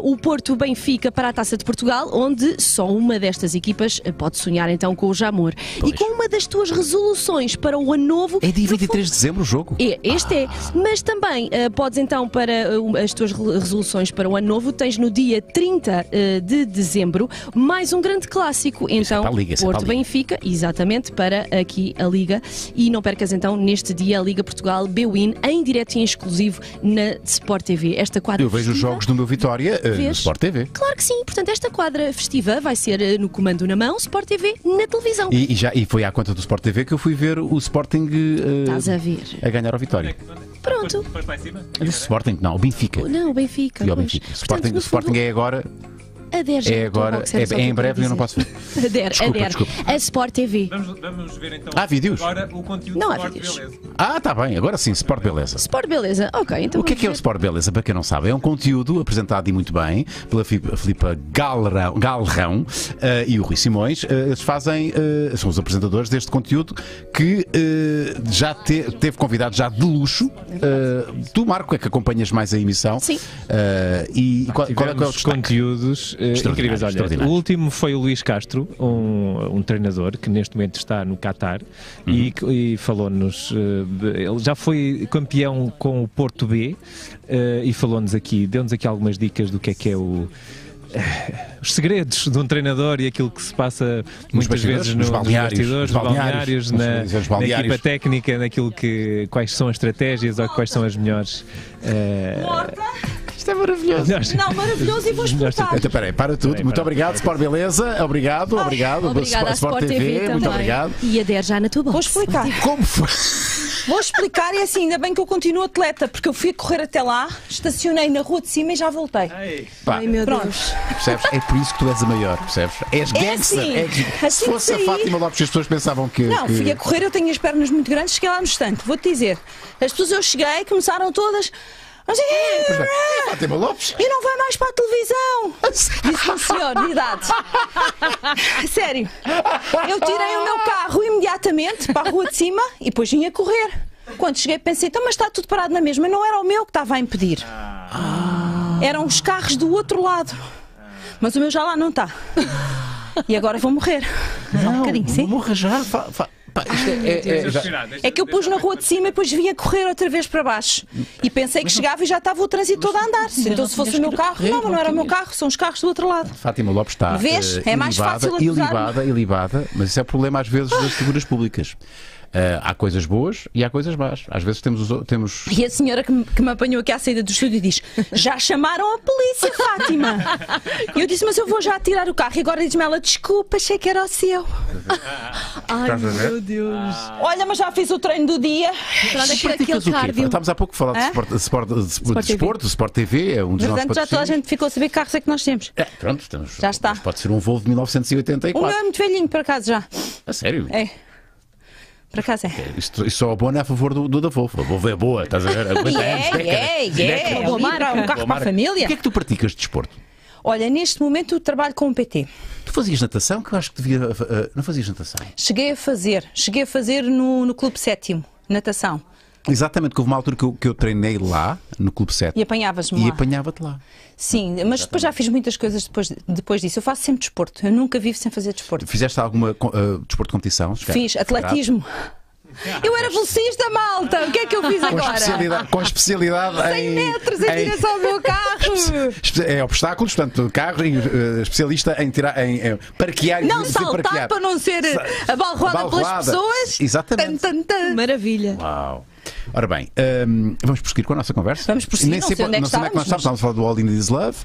uh, o Porto Benfica para a Taça de Portugal, onde só uma destas equipes equipas, eh, pode sonhar então com o Jamor. Pois. E com uma das tuas resoluções para o ano novo. É dia 23 de dezembro o jogo? É, este é. ah. é. Mas também uh, podes então, para uh, as tuas resoluções para o ano novo, tens no dia 30 uh, de dezembro mais um grande clássico. É então, é Liga, Porto é Benfica, exatamente, para aqui a Liga. E não percas então, neste dia, a Liga Portugal B-Win em direto e exclusivo na Sport TV. Esta quadra. Eu vejo os jogos do meu Vitória uh, Sport TV. Claro que sim, portanto, esta quadra festiva vai ser no comando na mão, Sport TV na televisão. E, e já, e foi à conta do Sport TV que eu fui ver o Sporting uh, Estás a, ver. a ganhar a vitória. É Pronto. Depois, depois lá em cima? Sporting, não, o Benfica. Não, o Benfica. E o Benfica. Portanto, Sporting, fundo... Sporting é agora Ader é agora, é, é em tipo breve, eu não posso. Ader, desculpa, Ader. Desculpa. A Sport TV. Vamos, vamos ver então. Há vídeos? Agora o conteúdo não há Sport vídeos. Beleza. Ah, está bem, agora sim, Sport Beleza. Sport Beleza, ok. Então o que é que é o Sport Beleza, para quem não sabe? É um conteúdo apresentado e muito bem pela Filipa Galrão, Galrão uh, e o Rui Simões. Uh, eles fazem, uh, são os apresentadores deste conteúdo que já te, teve convidado já de luxo. É tu, Marco, é que acompanhas mais a emissão. Sim. e qual, qual, é, que é o conteúdo? conteúdos eh, incríveis. Olha, o último foi o Luís Castro, um, um treinador que neste momento está no Qatar uhum. e, e falou-nos. Eh, ele já foi campeão com o Porto B eh, e falou-nos aqui, deu-nos aqui algumas dicas do que é que é o os segredos de um treinador e aquilo que se passa muitas vezes no, nos balneários, nos balneários, na, nos balneários, na, equipa técnica, naquilo que quais são as estratégias ou quais são as melhores. Uh, isto é maravilhoso. Não, maravilhoso e vou explicar. Então, peraí, para tudo. Peraí, muito obrigado, Sport Beleza. Obrigado, Ai, obrigado. Obrigada Sport, Sport TV, TV muito obrigado. E a der já na tua boca. Vou explicar. Como foi? Vou explicar e é assim, ainda bem que eu continuo atleta, porque eu fui a correr até lá, estacionei na rua de cima e já voltei. Ai, Pá, Ai meu Pronto. Deus. Percebes? É por isso que tu és a maior, percebes? És é Assim, é assim Se fosse saí... a Fátima Lopes, as pessoas pensavam que. Não, que... fui a correr, eu tenho as pernas muito grandes, cheguei lá no instante. Vou-te dizer. As pessoas eu cheguei, começaram todas. É, é. É Fátima Lopes. E não vai mais para a televisão. Disse o senhor, de idade. Sério. Eu tirei o meu carro imediatamente para a rua de cima e depois vim a correr. Quando cheguei pensei, então mas está tudo parado na mesma. Não era o meu que estava a impedir. Ah. Eram os carros do outro lado. Mas o meu já lá não está. E agora vou morrer. Não, um bocadinho, sim? Morra já. Fa, fa... É, é, é, é, que eu pus na rua de cima e depois vinha correr outra vez para baixo. E pensei que chegava e já estava o trânsito todo a andar. Então, se fosse o meu carro, não, não era o meu carro, são os carros do outro lado. Fátima Lopes está Vês? Eh, é mais fácil fácil ilibada, ilibada, ilibada, mas isso é o problema às vezes das figuras públicas. Eh, há coisas boas e há coisas más. Às vezes temos. Os, temos... E a senhora que me, que me apanhou aqui à saída do estúdio diz: Já chamaram a polícia, Fátima! eu disse: Mas eu vou já tirar o carro. E agora diz-me ela: Desculpa, achei que era o seu. Ai, meu Deus. Ah. Olha, mas já fiz o treino do dia. É Estávamos há pouco a falar de Sport, sport, de sport Desporto, Sport TV, é um dos Portanto, já toda a gente ficou a saber que carros é que nós temos. É, pronto, estamos, já está. Pode ser um Volvo de 1984. O meu é muito velhinho, por acaso, já. A sério? É. Por acaso é. é. Isto, isto só é a favor do, do da Volvo. A Volvo é boa, estás a ver? é é é yeah, yeah, Uma é boa marca, um carro para a família. O que é que tu praticas de desporto? Olha, neste momento eu trabalho com o PT. Tu fazias natação? Que eu acho que devia. Uh, não fazias natação? Cheguei a fazer. Cheguei a fazer no, no Clube Sétimo, natação. Exatamente, que houve uma altura que eu, que eu treinei lá, no Clube 7. E apanhavas-me E apanhava-te lá. Sim, mas Exatamente. depois já fiz muitas coisas depois, depois disso. Eu faço sempre desporto, eu nunca vivo sem fazer desporto. Fizeste alguma uh, desporto de competição? Fiz, atletismo. Eu era velocista, malta! O que é que eu fiz agora? Com especialidade, com especialidade 100 em, metros em, em direção ao meu carro! É obstáculos, portanto, carro, eh, especialista em tirar, em, em eh, parquear Não saltar parquear. para não ser a balroada pelas pessoas. Exatamente. Tan, tan, tan. Maravilha. Uau. Ora bem, um, vamos prosseguir com a nossa conversa. Vamos prosseguir, Nem não sei, sei onde é, é que Nós estamos mas... a falar do All In This Love,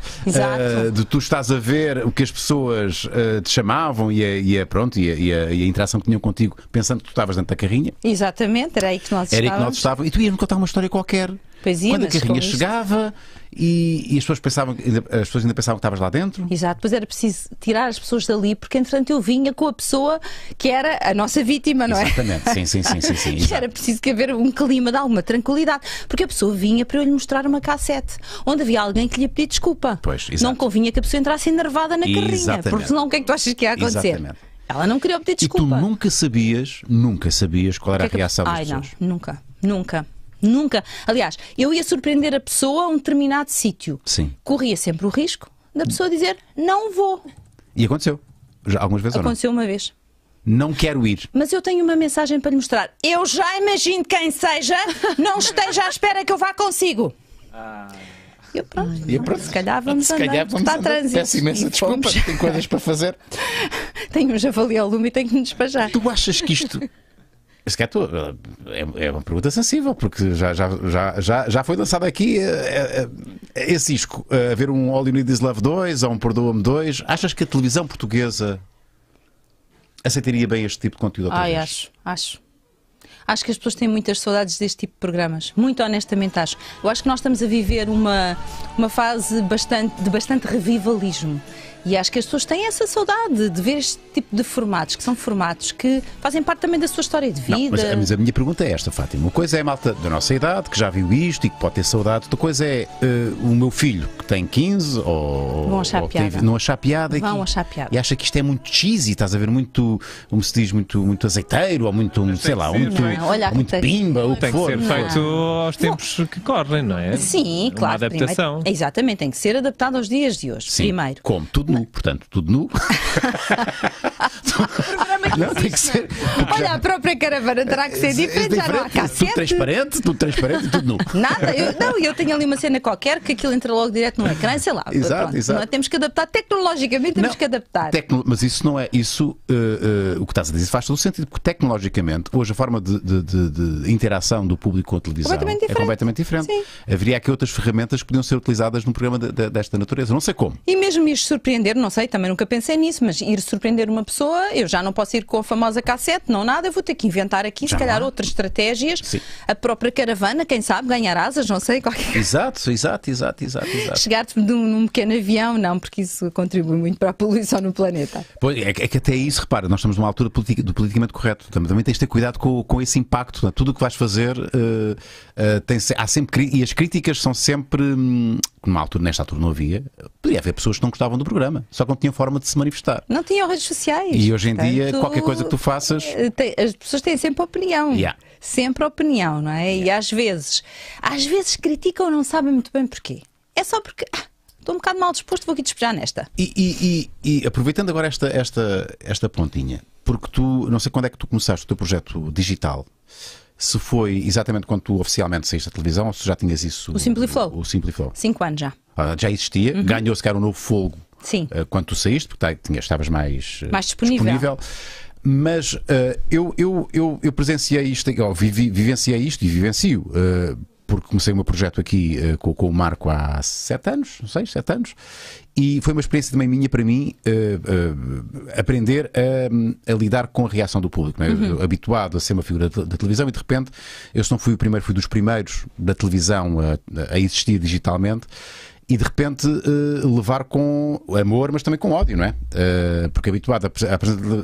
uh, de tu estás a ver o que as pessoas uh, te chamavam e a, é, e a é, pronto, e a, e, a, e a, interação que tinham contigo, pensando que tu estavas dentro da carrinha. Exatamente, era aí que nós era estávamos. Era aí que nós estávamos. E tu ias-me contar uma história qualquer. Pois ia, Quando a carrinha chegava e, e, as, pessoas pensavam, ainda, as pessoas ainda pensavam que estavas lá dentro. Exato, pois era preciso tirar as pessoas dali, porque entretanto eu vinha com a pessoa que era a nossa vítima, não Exatamente. é? Exatamente, sim, sim, sim. sim, sim era preciso que haver um clima de alguma tranquilidade, porque a pessoa vinha para eu lhe mostrar uma cassete, onde havia alguém que lhe ia pedir desculpa. Pois, exato. Não convinha que a pessoa entrasse enervada na carrinha, Exatamente. porque senão o que é que tu achas que ia acontecer? Exatamente. Ela não queria obter desculpa. E tu nunca sabias, nunca sabias qual era que é que... a reação Ai, das pessoas. Ai, não, nunca, nunca. Nunca. Aliás, eu ia surpreender a pessoa a um determinado sítio. Sim. Corria sempre o risco da pessoa dizer não vou. E aconteceu. Já, algumas vezes Aconteceu uma vez. Não quero ir. Mas eu tenho uma mensagem para lhe mostrar. Eu já imagino quem seja, não esteja à espera que eu vá consigo. Ah. pronto, e pronto. Se calhar vamos se andando. calhar vamos Está Peço imensa desculpa, tenho coisas para fazer. tenho um javali ao lume e tenho que me despachar. Tu achas que isto se calhar eh, é, é uma pergunta sensível, porque já, já, já, já, já foi lançado aqui é, é, esse disco. Haver um All You Need Is Love 2 ou um Perdoa-me 2. Achas que a televisão portuguesa aceitaria bem este tipo de conteúdo Ai, acho, acho. Acho que as pessoas têm muitas saudades deste tipo de programas. Muito honestamente acho. Eu acho que nós estamos a viver uma, uma fase bastante, de bastante revivalismo. E acho que as pessoas têm essa saudade de ver este tipo de formatos, que são formatos que fazem parte também da sua história de vida. Não, mas, a minha pergunta é esta, Fátima. Uma coisa é a malta da nossa idade, que já viu isto e que pode ter saudade. Outra coisa é uh, o meu filho, que tem 15 ou. Vão achar ou piada. Tem, não achar piada. Vão achar piada. E acha que isto é muito cheesy, estás a ver, muito, como se diz, muito, muito azeiteiro ou muito, mas sei lá, muito, não, é? ah, olha, muito tem, pimba, o que tem for. Tem que ser é? feito aos tempos que correm, não é? Sim, Uma claro. adaptação. Primeiro, exatamente, tem que ser adaptado aos dias de hoje. Sim, primeiro. Como tudo nu, portanto, tudo nu. É não, tem que ser. É? Olha, a própria caravana terá que ser é, diferente, já não há cá Tudo transparente, tudo transparente e tudo nu. Nada, eu, não, eu tenho ali uma cena qualquer que aquilo entra logo direto no ecrã, sei lá. Exato, pronto, exato. É? Temos que adaptar, tecnologicamente temos não, que adaptar. Tecno, mas isso não é, isso, uh, uh, o que estás a dizer faz todo o sentido, porque tecnologicamente, hoje a forma de, de, de, de interação do público com a televisão completamente é completamente diferente. Sim. Haveria aqui outras ferramentas que podiam ser utilizadas num programa desta natureza, não sei como. E mesmo isto surpreende surpreender, não sei, também nunca pensei nisso, mas ir surpreender uma pessoa, eu já não posso ir com a famosa cassete, não nada, vou ter que inventar aqui, já. se calhar, outras estratégias. Sim. A própria caravana, quem sabe, ganhar asas, não sei. Qualquer... Exato, exato, exato, exato. exato. Chegar num, num pequeno avião, não, porque isso contribui muito para a poluição no planeta. Pois, é, que é até isso, repara, nós estamos numa altura do politicamente correto, também, também tens de ter cuidado com, com esse impacto, é? tudo o que vais fazer, uh, uh, tem, há sempre, e as críticas são sempre, hum, numa altura, nesta altura não havia, podia haver pessoas que não gostavam do programa, só que não tinha forma de se manifestar. Não tinha redes sociais. E hoje em Portanto, dia, qualquer coisa que tu faças. Eh, Tem, as pessoas têm sempre opinião. Yeah. Sempre opinião, não é? Yeah. E às vezes, às vezes criticam não sabem muito bem porquê. É só porque. Ah, estou um bocado mal disposto, vou aqui despejar nesta. E, e, e, e, aproveitando agora esta, esta, esta pontinha, porque tu, não sei quando é que tu começaste o teu projeto digital, se foi exatamente quando tu oficialmente saíste da televisão ou se já tinhas isso. O Simpliflow. O, o flow Cinco anos já. Ah, já existia, uhum. ganhou-se, cara, um novo fogo Sim. Eh, quando tu saíste, porque tá, tinha, estavas mais, eh, mais disponível. disponível mas uh, eu, eu, eu, eu, presenciei isto, eu vivenciei isto e vivencio, uh, porque comecei o meu projeto aqui uh, com, com, o Marco há sete anos, não sei, sete anos, e foi uma experiência também minha para mim aprender a, a, lidar com a reação do público. É? Uhum. Habituado a ser uma figura da televisão e de repente eu se não fui o primeiro, fui dos primeiros da televisão a, a existir digitalmente e de repente uh, levar com amor, mas também com ódio, não é? Uh, porque habituado a, presença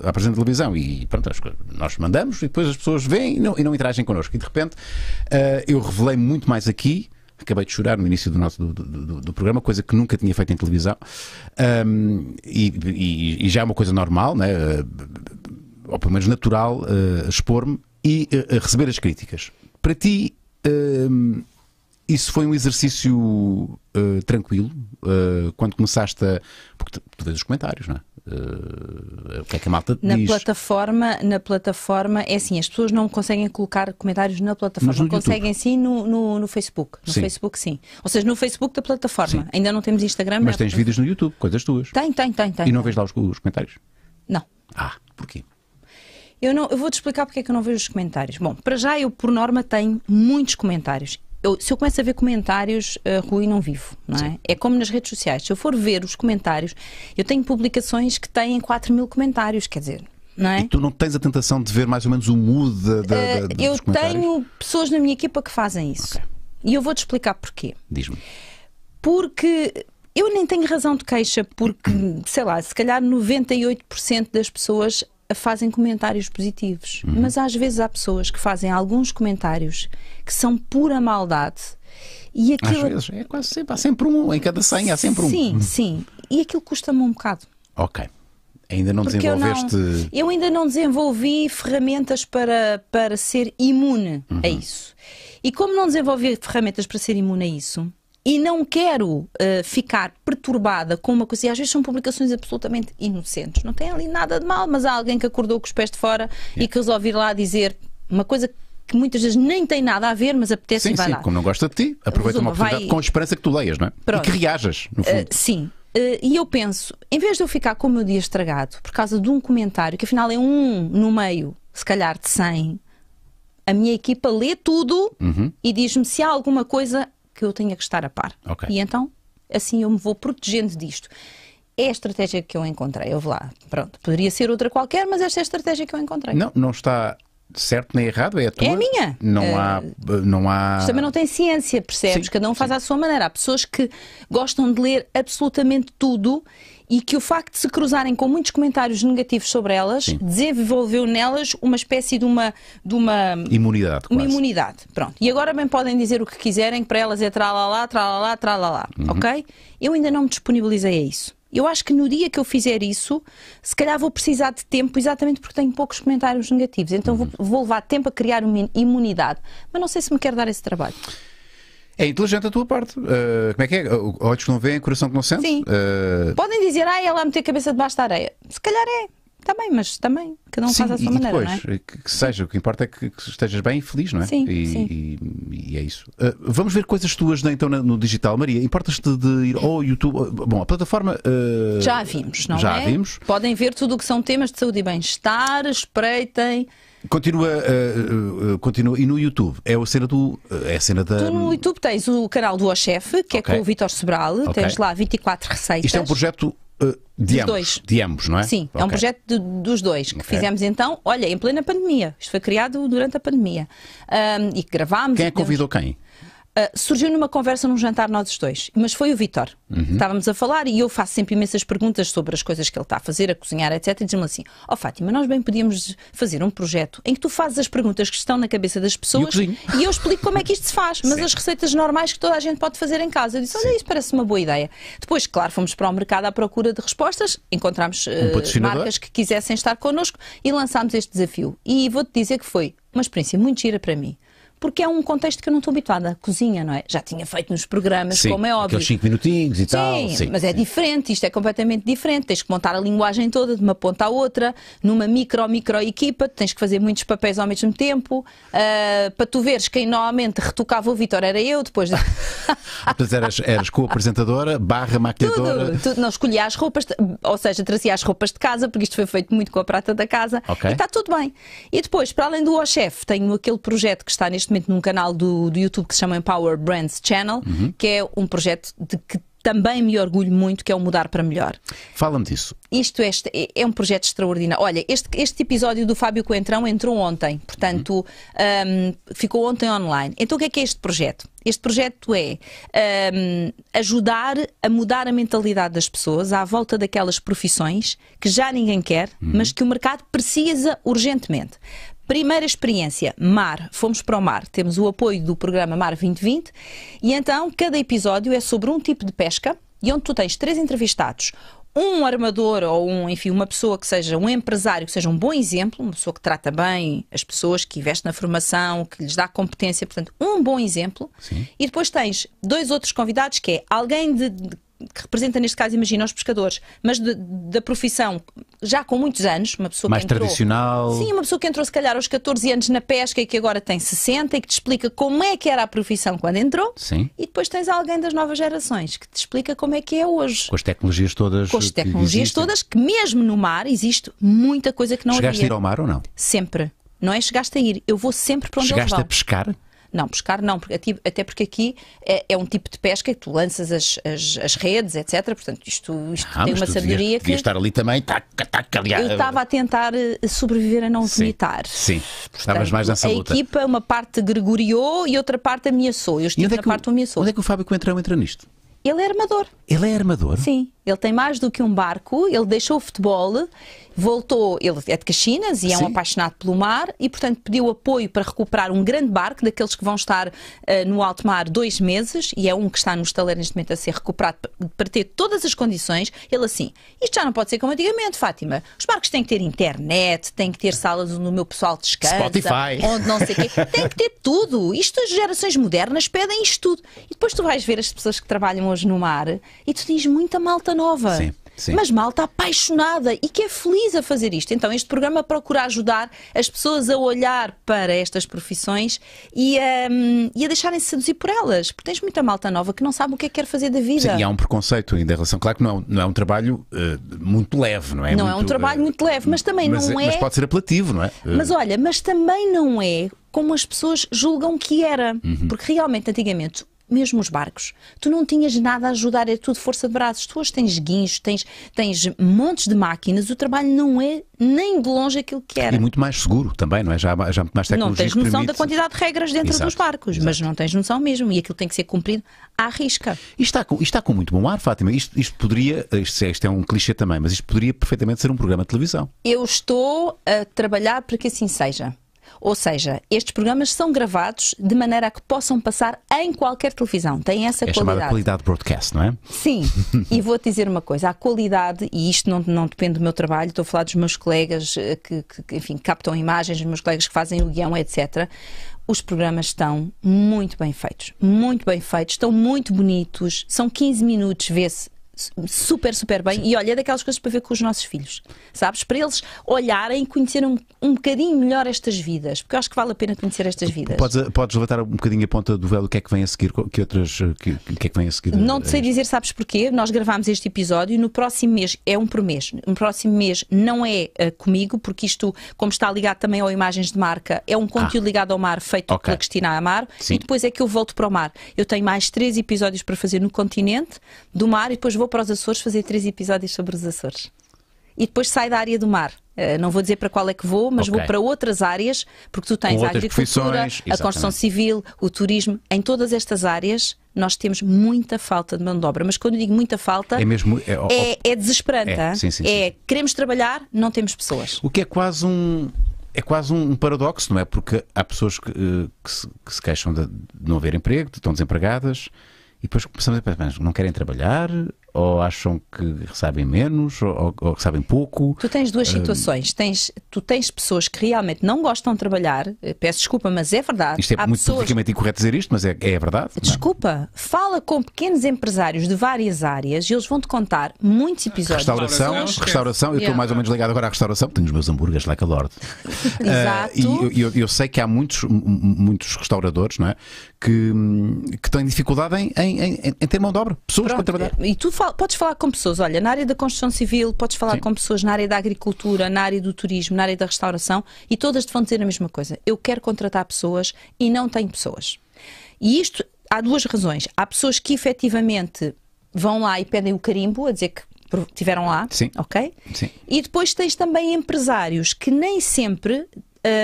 a apresentar televisão e pronto, nós mandamos e depois as pessoas vêm e não, e não interagem connosco. E de repente uh, eu revelei muito mais aqui acabei de chorar no início do nosso do, do, do, programa, coisa que nunca tinha feito em televisão um, ehm, e, e, e, já é uma coisa normal, né? ou pelo menos natural, uh, expor-me e uh, receber as críticas. Para ti, ehm, isso foi um exercício uh, tranquilo uh, quando começaste a. Porque tu, vês os comentários, não é? Uh, o que é que a malta na diz? plataforma na plataforma é assim as pessoas não conseguem colocar comentários na plataforma conseguem YouTube. sim no, no, no, Facebook no sim. Facebook sim ou seja no Facebook da plataforma sim. ainda não temos Instagram mas é tens vídeos no YouTube coisas tuas tem tem tem tem e não vês lá os, os comentários não ah porquê eu, não, eu vou-te explicar porque é que eu não vejo os comentários. Bom, para já eu, por norma, tenho muitos comentários eu, se eu começo a ver comentários, uh, não vivo, não é? É como nas redes sociais. Se eu for ver os comentários, eu tenho publicações que têm 4 mil comentários, quer dizer, é? E tu não tens a tentação de ver mais ou menos o mood da, da, uh, Eu tenho pessoas na minha equipa que fazem isso. Okay. E eu vou-te explicar porquê. Diz-me. Porque eu nem tenho razão de queixa, porque, sei lá, se calhar 98% das pessoas fazem comentários positivos, uhum. mas às vezes há pessoas que fazem alguns comentários que são pura maldade. E aquilo... Às vezes, é quase sempre, há sempre um, em cada 100 há sempre um. Sim, sim, e aquilo custa-me um bocado. Ok. Ainda não Porque desenvolveste. Eu, não, eu, ainda não desenvolvi ferramentas para, para ser imune uhum. a isso. E como não desenvolvi ferramentas para ser imune a isso, e não quero uh, ficar perturbada com uma coisa. E às vezes são publicações absolutamente inocentes. Não tem ali nada de mal, mas há alguém que acordou com os pés de fora yeah. e que resolve ir lá dizer uma coisa que muitas vezes nem tem nada a ver, mas apetece sim, e vai sim, lá. como não gosta de ti, aproveita Resuma, uma oportunidade vai... com a esperança que tu leias, não é? Pronto. E que reajas, no fundo. Uh, sim. Uh, e eu penso, em vez de eu ficar com o meu dia estragado por causa de um comentário, que afinal é um no meio, se calhar de 100, a minha equipa lê tudo uhum. e diz-me se há alguma coisa que eu tenha que estar a par. Okay. E então, assim eu me vou protegendo disto. É a estratégia que eu encontrei. Eu vou lá, pronto, poderia ser outra qualquer, mas esta é a estratégia que eu encontrei. Não, não está certo nem errado, é a tua. É a minha. Não, uh, há, eh, não há. Isto também não tem ciência, percebes? Sim, Cada um faz sim. à sua maneira. Há pessoas que gostam de ler absolutamente tudo e que o facto de se cruzarem com muitos comentários negativos sobre elas Sim. desenvolveu nelas uma espécie de uma, de uma imunidade. Uma quase. imunidade. Pronto. E agora bem podem dizer o que quiserem, para elas é tralalá, tralalá, tralalá. Uhum. Ok? Eu ainda não me disponibilizei a isso. Eu acho que no dia que eu fizer isso, se calhar vou precisar de tempo, exatamente porque tenho poucos comentários negativos. Então uhum. vou, vou levar tempo a criar uma imunidade. Mas não sei se me quero dar esse trabalho. É inteligente a tua parte. Uh, como é que é? Olhos que não veem, coração que não sente? Sim. Uh... Podem dizer, ah, ela a meter a cabeça debaixo da areia. Se calhar é. Está bem, mas também, cada um faz a sua e maneira. Depois, não é? que seja, o que importa é que, que estejas bem e feliz, não é? Sim. E, sim. e, e é isso. Uh, vamos ver coisas tuas né, então no digital, Maria. Importas-te de ir ao YouTube? Ah, bom, a plataforma. Uh... Já a vimos, não Já é? Já vimos. Podem ver tudo o que são temas de saúde e bem-estar, espreitem. Continua, uh, uh, continua. E no YouTube? É a cena do. É a cena da. Tu no YouTube tens o canal do O Chefe, que é okay. é com o Vitor Sobral. Okay. Tens lá 24 receitas. Isto é um projeto eh, de, ambos, dois. de ambos, não é? Sim, okay. é um projeto de, dos dois que okay. fizemos então, olha, em plena pandemia. Isto foi criado durante a pandemia. Um, e que gravámos. Quem é que convidou quem? Uh, surgiu numa conversa num jantar nós os dois, mas foi o Vitor. Uhum. Estávamos a falar e eu faço sempre imensas perguntas sobre as coisas que ele está a fazer, a cozinhar, etc. E diz-me assim: Ó oh, Fátima, nós bem podíamos fazer um projeto em que tu fazes as perguntas que estão na cabeça das pessoas e eu, explico como é que isto se faz, mas Sim. as receitas normais que toda a gente pode fazer em casa. Eu disse: Olha, isso parece uma boa ideia. Depois, claro, fomos para o mercado à procura de respostas, encontramos uh, um ah, marcas que quisessem estar connosco e lançámos este desafio. E vou-te dizer que foi uma experiência muito gira para mim porque é um contexto que eu não estou habituada. Cozinha, não é? Já tinha feito nos programas, sim, como é óbvio. Aqueles 5 minutinhos e sim, tal. Sim, mas é diferente, isto é completamente diferente. Tens que montar a linguagem toda de uma ponta à outra, numa micro, micro equipa, tens que fazer muitos papéis ao mesmo tempo. Uh, para tu veres quem normalmente retocava o Vitor era eu, depois. De... Portanto, ah, eras, eras co-apresentadora, barra maquiadora Tudo, tudo, não escolhia as roupas, ou seja, trazia as roupas de casa, porque isto foi feito muito com a prata da casa. Okay. E está tudo bem. E depois, para além do O Chef, tenho aquele projeto que está neste momento num canal do, do YouTube que se chama Empower Brands Channel, uhum. que é um projeto de que também me orgulho muito, que é o Mudar para Melhor. Fala-me disso. Isto é, é, é, um projeto extraordinário. Olha, este, este episódio do Fábio Coentrão entrou ontem, portanto, uhum. um, ficou ontem online. Então, o que é que é este projeto? Este projeto é um, ajudar a mudar a mentalidade das pessoas à volta daquelas profissões que já ninguém quer, uhum. mas que o mercado precisa urgentemente. Primeira experiência, mar. Fomos para o mar. Temos o apoio do programa Mar 2020 e então cada episódio é sobre um tipo de pesca e onde tu tens três entrevistados. Um armador ou um, enfim, uma pessoa que seja um empresário, que seja um bom exemplo, uma pessoa que trata bem as pessoas, que investe na formação, que lhes dá competência, portanto, um bom exemplo. Sim. E depois tens dois outros convidados que é alguém de, de que representa neste caso, imagina, os pescadores, mas de, da profissão já com muitos anos, uma pessoa mais que entrou, tradicional. Sim, uma pessoa que entrou se calhar aos 14 anos na pesca e que agora tem 60 e que te explica como é que era a profissão quando entrou. Sim. E depois tens alguém das novas gerações que te explica como é que é hoje. Com as tecnologias todas. Com as tecnologias todas que mesmo no mar existe muita coisa que não Chegaste havia. Chegaste a ir ao mar ou não? Sempre. Não é chegaste a ir, eu vou sempre para onde Chegaste eles vão. Chegaste a pescar? Não, pescar não, até porque aqui é, é, um tipo de pesca que tu lanças as, as, as redes, etc. Portanto, isto, isto ah, tem uma sabedoria que. Devia estar ali também, taca, taca, ali. Eu eh, estava a tentar eh, sobreviver a não vomitar. Sim, sim. Portanto, estavas mais nessa luta. A equipa, uma parte gregoriou e outra parte ameaçou. Eu estive é na é que, parte o, ameaçou. Onde é que o Fábio Coentrão entra nisto? Ele é armador. Ele é armador? Sim. Ele tem mais do que um barco, ele deixou o futebol, voltou, ele é de Caxinas e Sim. é um apaixonado pelo mar e, portanto, pediu apoio para recuperar um grande barco, daqueles que vão estar uh, no alto mar dois meses, e é um que está no estaleiro neste momento a ser recuperado para ter todas as condições. Ele assim, isto já não pode ser como antigamente, Fátima. Os barcos têm que ter internet, têm que ter salas onde o meu pessoal descansa, Spotify. onde não sei o quê. Tem que ter tudo. Isto as gerações modernas pedem isto tudo. E depois tu vais ver as pessoas que trabalham hoje no mar e tu tens muita malta malta nova. Sim. Sim. Mas malta apaixonada e que é feliz a fazer isto. Então, este programa procura ajudar as pessoas a olhar para estas profissões e a, hum, e a deixarem-se seduzir por elas. Porque tens muita malta nova que não sabe o que é que quer fazer da vida. Sim, e há um preconceito ainda em relação. Claro que não, é não é um trabalho uh, muito leve, não é? Não muito, é um trabalho uh, muito leve, mas também mas, não é. Mas é pode ser apelativo, não é? Uh... Mas olha, mas também não é como as pessoas julgam que era. Uhum. Porque realmente, antigamente, mesmo os barcos. Tu não tinhas nada a ajudar, é tudo força de braços. Tu hoje tens guincho, tens, tens montes de máquinas, o trabalho não é nem de longe aquilo que era. E muito mais seguro também, não é? Já, já muito mais tecnologia. Não tens noção permite... da quantidade de regras dentro exato, dos barcos, exato. mas não tens noção mesmo e aquilo tem que ser cumprido à risca. Isto está com, está com muito bom ar, Fátima. Isto, isto poderia, isto é, isto é um clichê também, mas isto poderia perfeitamente ser um programa de televisão. Eu estou a trabalhar para que assim seja. Ou seja, estes programas são gravados de maneira a que possam passar em qualquer televisão. Tem essa é qualidade. É chamada qualidade broadcast, não é? Sim. e vou-te dizer uma coisa. A qualidade, e isto não, não depende do meu trabalho, estou a falar dos meus colegas eh, que, que enfim, captam imagens, dos meus colegas que fazem o guião, etc os programas estão muito bem feitos, muito bem feitos, estão muito bonitos, são 15 minutos, vê-se super, super bem. Sim. E olha, é daquelas coisas para ver com os nossos filhos, sabes? Para eles olharem e conhecerem um, um bocadinho melhor estas vidas, porque eu acho que vale a pena conhecer estas vidas. Podes, podes levantar um bocadinho a ponta do véu, o que é que vem a seguir? Que outras, eh, que, que é que vem a seguir? Não te eh, sei dizer, sabes porquê? Nós gravámos este episódio no próximo mês, é um por mês. No próximo mês não é uh, comigo, porque isto, como está ligado também a imagens de marca, é um conteúdo ah. ligado ao mar feito okay. pela Cristina Amaro, Sim. e depois é que eu volto para o mar. Eu tenho mais três episódios para fazer no continente, do mar, e depois vou para os Açores fazer três episódios sobre os Açores. E depois sai da área do mar. Uh, não vou dizer para qual é que vou, mas okay. vou para outras áreas, porque tu tens a agricultura, a construção civil, o turismo, em todas estas áreas nós temos muita falta de mão de obra. Mas quando digo muita falta, é, mesmo, é, é, é desesperante. É, sim, sim, é sim. queremos trabalhar, não temos pessoas. O que é quase um. É quase um paradoxo, não é? Porque há pessoas que, eh, que, se, que se, queixam de não haver emprego, de estão desempregadas, e depois começamos a pensar, mas não querem trabalhar, ou acham que recebem menos ou, ou sabem pouco. Tu tens duas ah, situações. Tens, tu tens pessoas que realmente não gostam de trabalhar, eh, peço desculpa, mas é verdade. Isto é Há muito pessoas... politicamente incorreto dizer isto, mas é, é verdade. É? Desculpa, não. fala com pequenos empresários de várias áreas e eles vão-te contar muitos episódios. Restauração, restauração, restauração eu yeah. estou mais ou menos ligado agora à restauração, tenho os meus hambúrgueres like a eh, Exato. Uh, e eu, eu, eu, sei que há muitos, muitos restauradores não é? que, que têm dificuldade em, em, em, em ter mão de obra, pessoas Pronto, para trabalhar. E tu fal podes falar com pessoas, olha, na área da construção civil, podes falar Sim. com pessoas na área da agricultura, na área do turismo, na área da restauração, e todas te vão dizer a mesma coisa. Eu quero contratar pessoas e não tenho pessoas. E isto, há duas razões. Há pessoas que efetivamente vão lá e pedem o carimbo, a dizer que tiveram lá, Sim. ok? Sim. E depois tens também empresários que nem sempre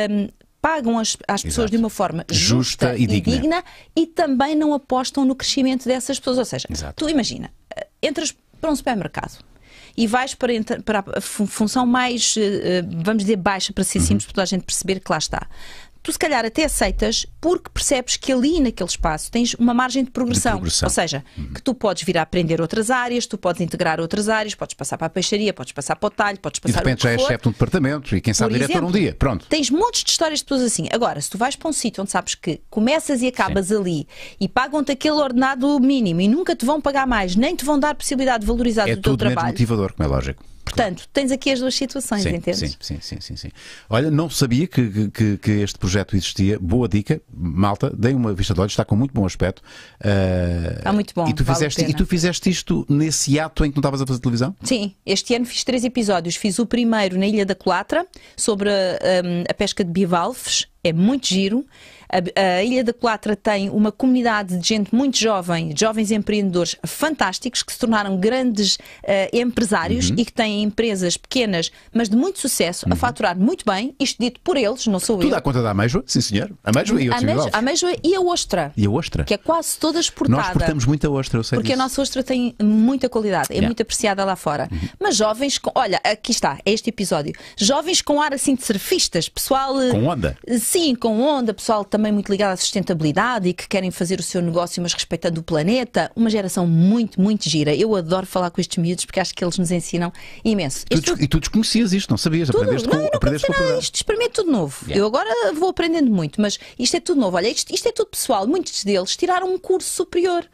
um, pagam as, pessoas de uma forma justa, justa e, digna. e, digna. e também não apostam no crescimento dessas pessoas. Ou seja, Exato. tu imagina, entras para um supermercado e vais para, para a função mais, eh, eh, vamos dizer, baixa, para ser uhum. simples, para toda a gente perceber que lá está tu se calhar até aceitas porque percebes que ali naquele espaço tens uma margem de progressão. De progressão. Ou seja, uhum. que tu podes vir a aprender outras áreas, tu podes integrar outras áreas, podes passar para a peixaria, podes passar para o talho, podes passar para o. De repente já é chefe de um departamento e quem sabe Por diretor exemplo, um dia. Pronto. Tens montes de histórias de pessoas assim. Agora, se tu vais para um sítio onde sabes que começas e acabas Sim. ali e pagam-te aquele ordenado mínimo e nunca te vão pagar mais, nem te vão dar possibilidade de valorizar é o teu trabalho. É tudo motivador, como é lógico. Portanto, tens aqui as duas situações, sim, entendes? Sim, sim, sim, sim, sim. Olha, não sabia que, que, que, este projeto existia. Boa dica, malta, dei uma vista de olhos, está com muito bom aspecto. Uh, está muito bom. E tu, vale fizeste, e tu fizeste isto nesse ato em que não estavas a fazer televisão? Sim, este ano fiz três episódios. Fiz o primeiro na Ilha da Colatra, sobre a, ah, um, a pesca de bivalves é muito giro. A, Ilha da Colatra tem uma comunidade de gente muito jovem, jovens empreendedores fantásticos que se tornaram grandes uh, empresários uhum. e que têm empresas pequenas, mas de muito sucesso, uhum. a faturar muito bem, isto dito por eles, não sou Tudo eu. Tudo à conta da Amêijoa, sim senhor. Amêijoa e outros A Amêijoa e a ostra. E a ostra. Que é quase toda exportada. Nós exportamos muita ostra, eu sei Porque disso. a nossa ostra tem muita qualidade, é yeah. muito apreciada lá fora. Uhum. Mas jovens, com, olha, aqui está, é este episódio. Jovens com ar assim de surfistas, pessoal... Com eh, onda sim, com onda, pessoal também muito ligado à sustentabilidade e que querem fazer o seu negócio, mas respeitando o planeta. Uma geração muito, muito gira. Eu adoro falar com estes miúdos porque acho que eles nos ensinam imenso. Tu, tu... E tu desconhecias isto, não sabias? Tudo. Aprendeste não, com, não aprendeste Com isto para mim é tudo novo. Yeah. Eu agora vou aprendendo muito, mas isto é tudo novo. Olha, isto, isto é tudo pessoal. Muitos deles tiraram um curso superior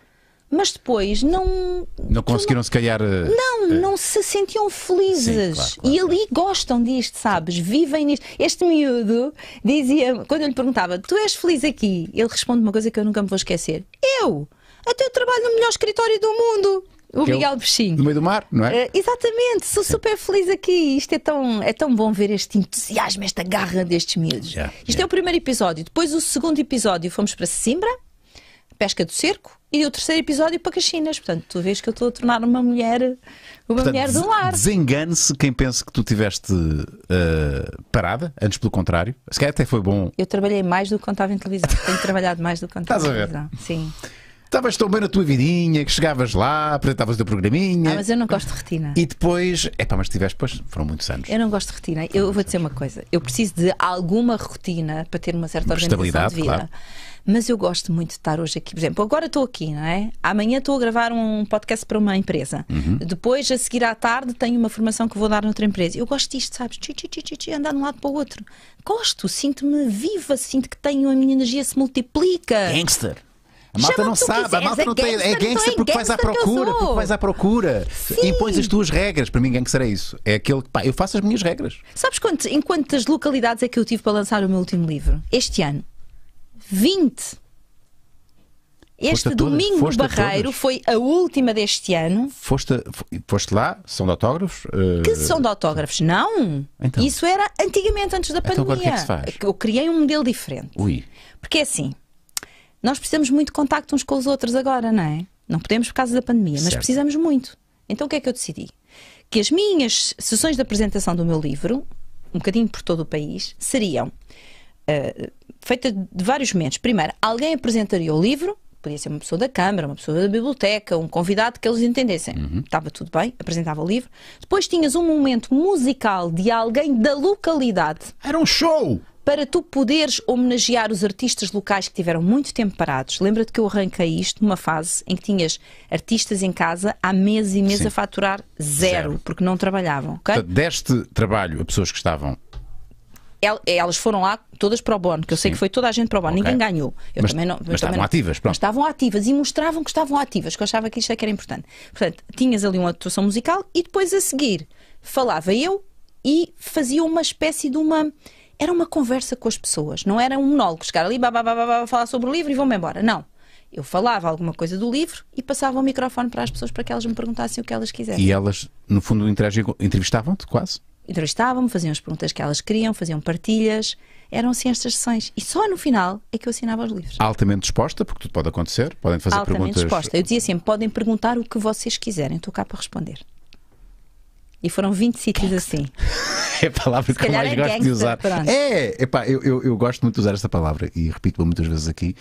mas depois não. Não conseguiram, não, se calhar. Eh, não, eh. não se sentiam felizes. Sim, claro, claro, e ali gostam disto, sabes? Vivem nisto. Este miúdo dizia, quando eu lhe perguntava, tu és feliz aqui? Ele responde uma coisa que eu nunca me vou esquecer: Eu! Até eu trabalho no melhor escritório do mundo! O que Miguel Peixinho. No meio do mar, não é? Uh, exatamente, sou super feliz aqui. Isto é tão, é tão bom ver este entusiasmo, esta garra destes miúdos. Yeah, Isto yeah. é o primeiro episódio. Depois, o segundo episódio, fomos para Simbra, pesca do cerco e o terceiro episódio para Caxinas. Portanto, tu vês que eu estou a tornar uma mulher, uma Portanto, mulher do lar. Desengane-se quem pensa que tu tiveste uh, parada, antes pelo contrário. Se calhar até foi bom. Eu trabalhei mais do que contava em televisão. Tenho trabalhado mais do que contava Estás em televisão. Sim. Estavas tão bem na tua vidinha, que chegavas lá, apresentavas o teu programinha. Ah, mas eu não gosto de retina. E depois, é pá, mas tiveste, depois foram muitos anos. Eu não gosto de retina. Foram eu vou dizer anos. uma coisa. Eu preciso de alguma rotina para ter uma certa uma organização de vida. Claro mas eu gosto muito de estar hoje aqui. Por exemplo, agora estou aqui, não é? Amanhã estou a gravar um podcast para uma empresa. Uhum. Depois, a seguir à tarde, tenho uma formação que vou dar noutra empresa. Eu gosto disto, sabes? Tchi, andar de um lado para o outro. Gosto, sinto-me viva, sinto que tenho, a minha energia se multiplica. Gangster. A malta não sabe, a malta é não tem. É, então é gangster porque faz à procura, porque faz à procura. E impões as tuas regras. Para mim, gangster é isso. É aquele que, pá, eu faço as minhas regras. Sabes quanto, em quantas localidades é que eu tive para lançar o meu último livro? Este ano. 20. Este foste domingo todas, Barreiro foi a última deste ano. Foste, foste lá? São de autógrafos? Uh... Que eh, são de autógrafos? Não. Então. Isso era antigamente, antes da então, pandemia. Agora, que é que se faz? Eu criei um modelo diferente. Ui. Porque é assim, nós precisamos muito de contacto uns com os outros agora, não é? Não podemos por causa da pandemia, certo. mas precisamos muito. Então o que é que eu decidi? Que as minhas sessões de apresentação do meu livro, um bocadinho por todo o país, seriam uh, feita de vários momentos. Primeiro, alguém apresentaria o livro, podia ser uma pessoa da Câmara, uma pessoa da biblioteca, um convidado que eles entendessem. Uhum. Estava tudo bem, apresentava o livro. Depois tinhas um momento musical de alguém da localidade. Era um show! Para tu poderes homenagear os artistas locais que tiveram muito tempo parados. Lembra-te que eu arranquei isto numa fase em que tinhas artistas em casa há meses e meses Sim. a faturar zero, zero, porque não trabalhavam. Okay? Deste trabalho a pessoas que estavam elas foram lá todas o bono, que eu sei Sim. que foi toda a gente o bono, okay. ninguém ganhou. Eu mas, também não, mas estavam não. ativas, pronto. Mas estavam ativas e mostravam que estavam ativas, que eu achava que isto é que era importante. Portanto, tinhas ali uma atuação musical e depois a seguir falava eu e fazia uma espécie de uma. Era uma conversa com as pessoas, não era um monólogo, chegar ali, babá, falar sobre o livro e vou-me embora. Não. Eu falava alguma coisa do livro e passava o microfone para as pessoas para que elas me perguntassem o que elas quisessem. E elas, no fundo, entrevistavam-te quase? entrevistavam-me, faziam as perguntas que elas queriam, faziam partilhas. Eram assim estas sessões. E só no final é que eu assinava os livros. Altamente disposta, porque tudo pode acontecer, podem fazer Altamente perguntas. Altamente disposta. Eu dizia sempre: podem perguntar o que vocês quiserem, estou cá para responder. E foram 20 sítios assim. É a palavra que eu mais é gosto de usar. Pronto. É, epá, eu, eu, eu, gosto muito de usar esta palavra e repito-a muitas vezes aqui.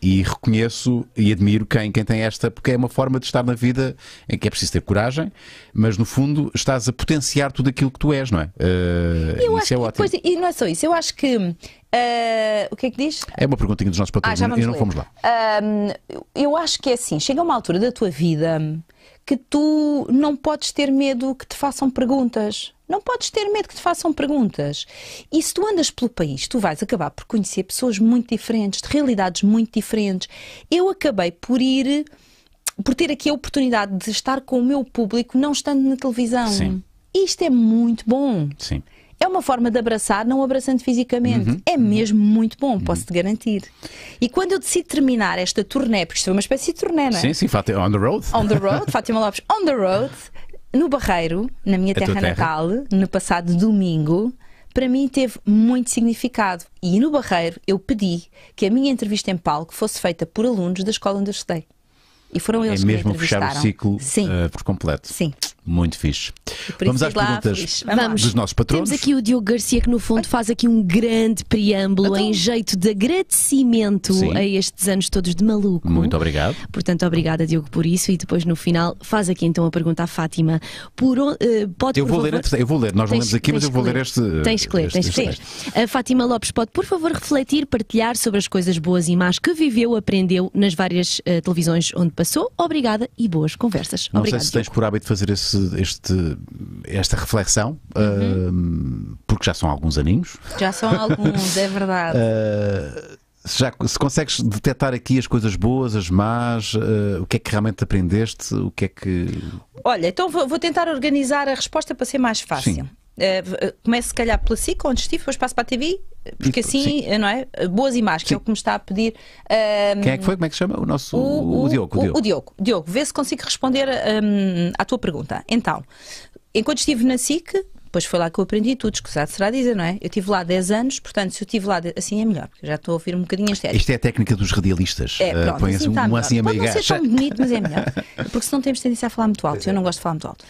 E reconheço e admiro quem, quem tem esta, porque é uma forma de estar na vida em que é preciso ter coragem, mas no fundo estás a potenciar tudo aquilo que tu és, não é? Uh, eu isso é ótimo. e não é só isso, eu acho que Uh, o que é que diz? É uma perguntinha dos nossos patrões ah, e não ler. fomos lá. Uh, eu acho que é assim: chega uma altura da tua vida que tu não podes ter medo que te façam perguntas. Não podes ter medo que te façam perguntas. E se tu andas pelo país, tu vais acabar por conhecer pessoas muito diferentes, de realidades muito diferentes. Eu acabei por ir, por ter aqui a oportunidade de estar com o meu público, não estando na televisão. Sim. Isto é muito bom. Sim. É uma forma de abraçar, não abraçando fisicamente. Uhum. É mesmo muito bom, uhum. posso-te garantir. E quando eu decido terminar esta turnê, porque isto foi uma espécie de turnê, não é? Sim, sim, Fátima, on the road. On the road, Fátima Lopes, on the road, no Barreiro, na minha terra, terra natal, no passado domingo, para mim teve muito significado. E no Barreiro eu pedi que a minha entrevista em palco fosse feita por alunos da escola onde eu estudei. E foram é eles é que me entrevistaram. É mesmo fechar o ciclo Sim. Uh, por completo. Sim. Muito fixe. Vamos às perguntas Vamos. dos nossos patrões. Temos aqui o Diogo Garcia que, no fundo, faz aqui um grande preâmbulo então... em jeito de agradecimento Sim. a estes anos todos de maluco. Muito obrigado. Portanto, obrigada, Diogo, por isso. E depois, no final, faz aqui então a pergunta à Fátima. Por, uh, pode, eu, vou favor... ler, eu vou ler, nós tens, não lemos aqui, mas eu vou ler, este. Tens que ler, este, tens que ler. A Fátima Lopes pode, por favor, refletir, partilhar sobre as coisas boas e más que viveu, aprendeu nas várias uh, televisões onde passou. Obrigada e boas conversas. Não sei se Diogo. tens por hábito fazer esse este, este, esta reflexão, uhum. uh, porque já são alguns aninhos. Já são alguns, é verdade. Uh, já, se consegues detectar aqui as coisas boas, as más, uh, o que é que realmente aprendeste, o que é que. Olha, então vou, vou tentar organizar a resposta para ser mais fácil. Sim. Eh, eh, começo, se calhar, pela SIC, onde estive, depois passo para a TV, porque assim, Sim. Eh, não é? Boas imagens, que é o que me está a pedir. Um, Quem é que foi? Como é que se chama? O nosso. O, o, o Diogo, o, Diogo. O, Diogo. Diogo, vê se consigo responder um, à tua pergunta. Então, enquanto estive na SIC, Pois foi lá que eu aprendi tudo, escusado será dizer, não é? Eu tive lá 10 anos, portanto, se eu tive lá, de... assim é melhor, porque já estou a ouvir um bocadinho este Isto é a técnica dos radialistas. É, eh, pronto, põe assim, um, tá assim a meio Pode não ser tão bonito, mas é melhor. Porque senão não temos tendência a falar muito alto, é. eu não gosto de falar muito alto.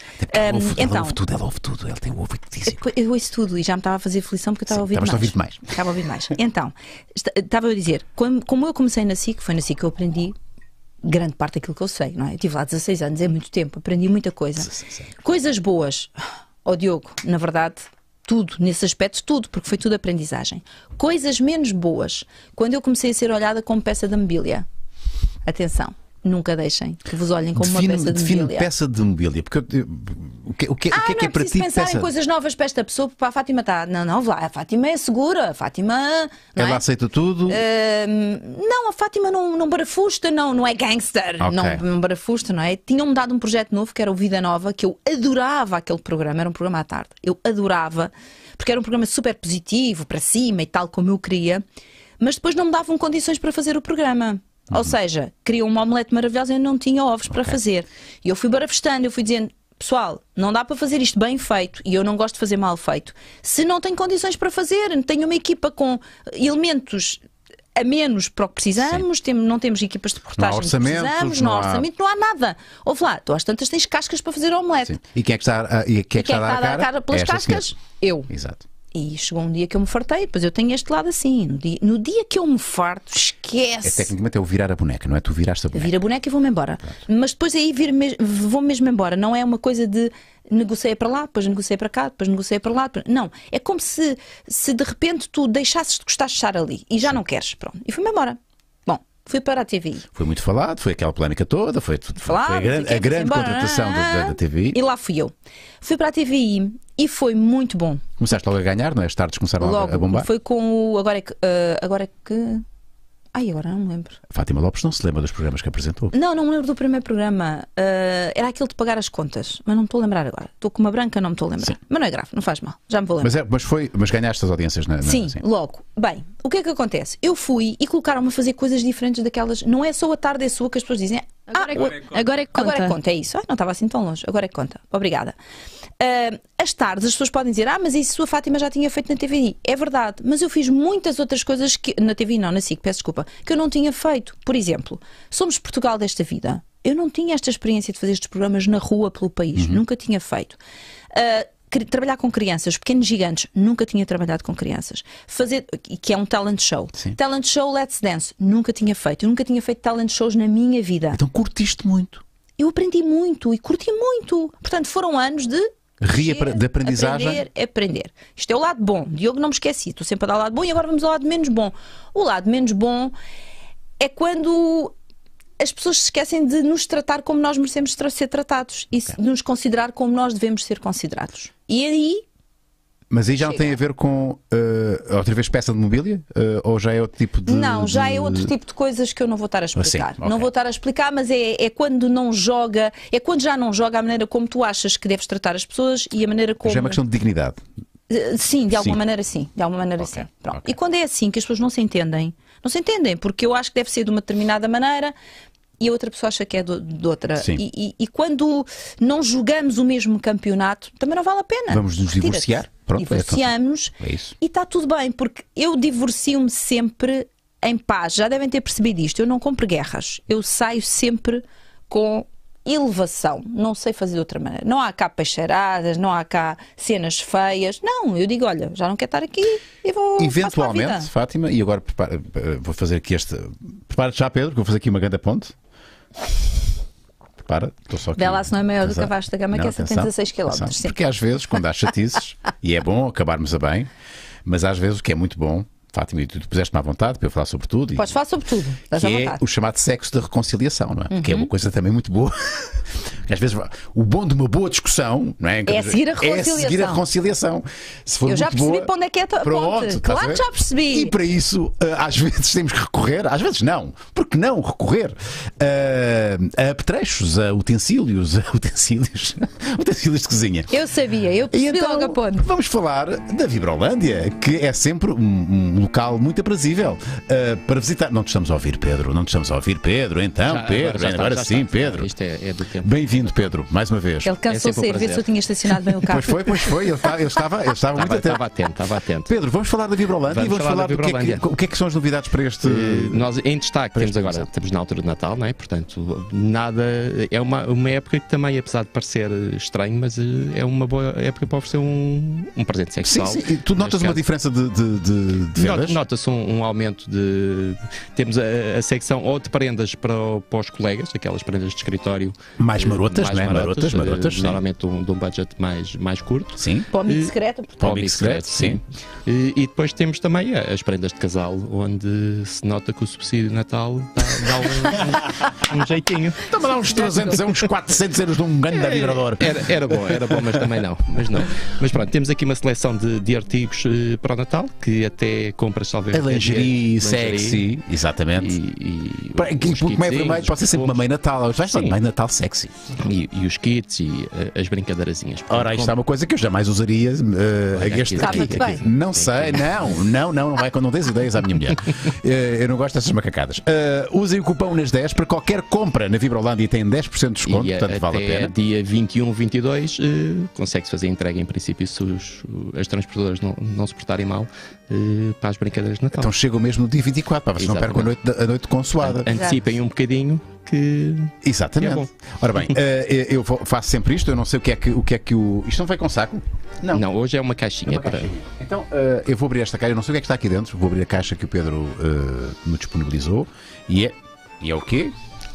Um, ouve, então, ela ouve tudo, ela ouve tudo, ela tem ouvido eh, Eu ouço tudo e já me estava a fazer aflição porque eu estava a ouvir mais. Estava a ouvir mais. Estava a ouvir mais. Então, eh, estava a dizer, como, eu comecei na SIC, foi na SIC que eu aprendi grande parte daquilo que eu sei, não é? Eu estive lá 16 anos, é muito tempo, aprendi muita coisa. sim, sim. Coisas boas ao Diogo, na verdade, tudo, nesse aspecto, tudo, porque foi tudo aprendizagem. Coisas menos boas. Quando eu comecei a ser olhada como peça de mobília. Atenção nunca deixem que vos olhem como define, uma peça de mobília. peça de mobília, porque o que, o que, ah, o que é que é, para ti pensar peça... em coisas novas para esta pessoa, para a Fátima está, não, não, a Fátima é segura, a Fátima... Ela é? aceita tudo? Uh, não, a Fátima não, não barafusta, não, não é gangster, okay. não, não barafusta, não é? Tinham-me dado um projeto novo que era o Vida Nova, que eu adorava aquele programa, era um programa à tarde, eu adorava, porque era um programa super positivo, para cima e tal, como eu queria, mas depois não me davam condições para fazer o programa. Uhum. Ou seja, queria uma omelete maravilhosa e não tinha ovos okay. para fazer. E eu fui barafustando, eu fui dizendo, pessoal, não dá para fazer isto bem feito e eu não gosto de fazer mal feito. Se não tem condições para fazer, tenho uma equipa com elementos a menos para o que precisamos, tem, não temos equipas de portagem que precisamos, não, há... orçamento, não há nada. Ouve lá, tu às tantas tens cascas para fazer omelete. Sim. E quem é que está, a, é é dar a, a cara? pelas é Esta cascas? Senhora. Eu. Exato. E chegou um dia que eu me fartei, depois eu tenho este lado assim. No dia, no dia que eu me farto, é esquece. É tecnicamente é o virar a boneca, não é? Tu viraste a boneca. Vira a boneca e vou-me embora. Mas depois aí vir me... vou mesmo embora. Não é uma coisa de negociei para lá, depois negociei para cá, depois negociei para lá. Depois... Não. É como se, se de repente tu deixasses de gostar de estar ali e já Sim. não queres. Pronto. E fui-me embora. Foi para a TVI. Foi muito falado, foi aquela polémica toda, foi, tudo, falado, foi a grande, a grande contratação da, da, TVI. E lá fui eu. Fui para a TVI e foi muito bom. Começaste logo a ganhar, não é? As tardes começaram logo, a bombar. Foi com o Agora é que. Uh, agora é que Ai, agora não me lembro. Fátima Lopes não se lembra dos programas que apresentou? Não, não me lembro do primeiro programa. Uh, era aquele de pagar as contas, mas não me estou a lembrar agora. Estou com uma branca, não me estou a lembrar. Sim. Mas não é grave, não faz mal, já me vou lembrar. Mas, é, mas, foi, mas ganhaste as audiências, não é? Sim, logo. Bem, o que é que acontece? Eu fui e colocaram-me a fazer coisas diferentes daquelas. Não é só a tarde é sua que as pessoas dizem, Agora, ah, é, é, conta. agora é que conta. Agora é que conta, é isso. Ah, não estava assim tão longe. Agora é que conta. Obrigada. Uh, ah, as tardes as pessoas podem dizer, ah, mas isso a Fátima já tinha feito na TVI. É verdade, mas eu fiz muitas outras coisas que, na TVI não, na SIC, peço desculpa, que eu não tinha feito. Por exemplo, Somos Portugal desta vida. Eu não tinha esta experiência de fazer estes programas na rua pelo país, uhum. nunca tinha feito. Uh, trabalhar com crianças, pequenos gigantes, nunca tinha trabalhado com crianças. Fazer, que é um talent show. Sim. Talent show Let's Dance, nunca tinha feito. Eu nunca tinha feito talent shows na minha vida. Então curtiste muito. Eu aprendi muito e curti muito. Portanto, foram anos de Reapre de aprendizagem. Aprender, aprender. Isto é o lado bom. Diogo, não me esqueci. Estou sempre a dar o lado bom e agora vamos ao lado menos bom. O lado menos bom é quando as pessoas se esquecem de nos tratar como nós merecemos ser tratados e okay. nos considerar como nós devemos ser considerados. E aí mas aí já Chega. não tem a ver com uh, outra vez peça de mobília? Uh, ou já é outro tipo de. Não, já é de... é outro tipo de coisas que eu não vou estar a ah, explicar. Assim, okay. Não vou estar a explicar, mas é, é, quando não joga, é quando já não joga a maneira como tu achas que deves tratar as pessoas e a maneira como. Já é uma questão de dignidade. Eh, sim, de alguma sim. maneira sim. De alguma maneira okay. sim. Pronto. Okay. E quando é assim que as pessoas não se entendem, não se entendem, porque eu acho que deve ser de uma determinada maneira, e a outra pessoa acha que é do, de outra. E, e, e, quando não jogamos o mesmo campeonato, também não vale a pena. Vamos nos divorciar? Pronto, Divorciamos é, é e está tudo bem, porque eu divorcio-me sempre em paz. Já devem ter percebido isto. Eu não compro guerras. Eu saio sempre com elevação. Não sei fazer de outra maneira. Não há cá peixeiradas, não há cá cenas feias. Não, eu digo, olha, já não quero estar aqui e vou. Eventualmente, Fátima, e agora prepara, vou fazer aqui este. Prepara-te já, Pedro, que vou fazer aqui uma grande ponte. Para, estou só aqui. Velaço não é maior do que a vasta Gama, não, que é 76 km. porque às vezes, quando há chatices, e é bom acabarmos a bem, mas às vezes o que é muito bom Fátima, tu puseste-me à vontade para eu falar sobre tudo. Podes falar sobre tudo. que é o chamado sexo da reconciliação, não é? Uhum. Que é uma uhum. coisa também muito boa. Às vezes, o bom de uma boa discussão, não é? É seguir a reconciliação. É seguir a reconciliação. Se for eu já percebi boa, para onde é que é a tua ponte. Claro que já percebi. E para isso, eh, às vezes temos que recorrer, às vezes não, porque não recorrer eh, a, a petrechos, a utensílios, a utensílios, utensílios de cozinha. Eu sabia, eu percebi então, logo a ponte. Vamos falar da Vibrolândia, que é sempre um, um local muito aprazível uh, para visitar. Não te estamos a ouvir, Pedro. Não te estamos a ouvir, Pedro. Então, já, Pedro, agora, está, sim, está. Pedro. Isto é, é do tempo. Bem-vindo, Pedro, mais uma vez. Ele cansou de é é sair, ver se eu tinha estacionado bem o carro. Pois foi, pois foi. Ele, estava tá, ele estava, ele estava, muito atento. Estava atento, estava atento. Pedro, vamos falar da Vibrolândia vamos e vamos falar, falar do que, é que, o que é que são as novidades para este. Eh, nós, em destaque, temos agora, estamos na altura de Natal, não é? Portanto, nada. É uma, uma época que também, apesar de parecer eh, estranho, mas é uma boa época para oferecer um, um presente sexual. Sim, sim. E tu notas caso. uma diferença de, de, de, de Nota-se um, um, aumento de. Temos a, a secção ou de prendas para, para os colegas, aquelas prendas de escritório. Mais eh, marotas, né não é? Marotas, marotas. Eh, normalmente um, de um budget mais, mais curto. Sim. Eh, para o secreto, portanto. Para secreto, sim. sim. E, e, depois temos também as prendas de casal, onde se nota que o subsídio de Natal dá, dá um, um, um, jeitinho. Estamos a dar uns 300, uns 400 euros de um grande é, vibrador. Era, era bom, era bom, mas também não. Mas não. Mas pronto, temos aqui uma seleção de, de artigos para o Natal que até compras, talvez. A é lingerie, é, é, sexy. Exatamente. E, e, para, que, os vermelho pode ser sempre uma mãe Natal. Hoje uma mãe Natal sexy. E, e, os kits e eh, as brincadeirazinhas. Ora, isto é uma coisa que eu jamais usaria uh, Olha, aqui, aqui, aqui. Não sei, não, não, não, não vai quando não tens ideias à minha mulher. Uh, eu não gosto dessas macacadas. Uh, usem o cupom nas 10 para qualquer compra na Vibrolândia tem 10% de desconto, e, portanto vale a pena. Dia 21, 22 uh, consegue-se fazer entrega em princípio se os, as transportadoras não, não se portarem mal. Uh, para para as brincadeiras de Natal. Então chegam mesmo no dia 24, para vocês não percam a noite, a noite consoada. Antecipem um bocadinho que. Exatamente. É Ora bem, eh, eh, eu faço sempre isto, eu não sei o que é que o. Que é que o... Isto não vai com saco? Não. Não, hoje é uma caixinha. É uma caixinha. Para... Então eh, eu vou abrir esta caixa, eu não sei o que é que está aqui dentro, vou abrir a caixa que o Pedro uh, me disponibilizou e é. E é o quê?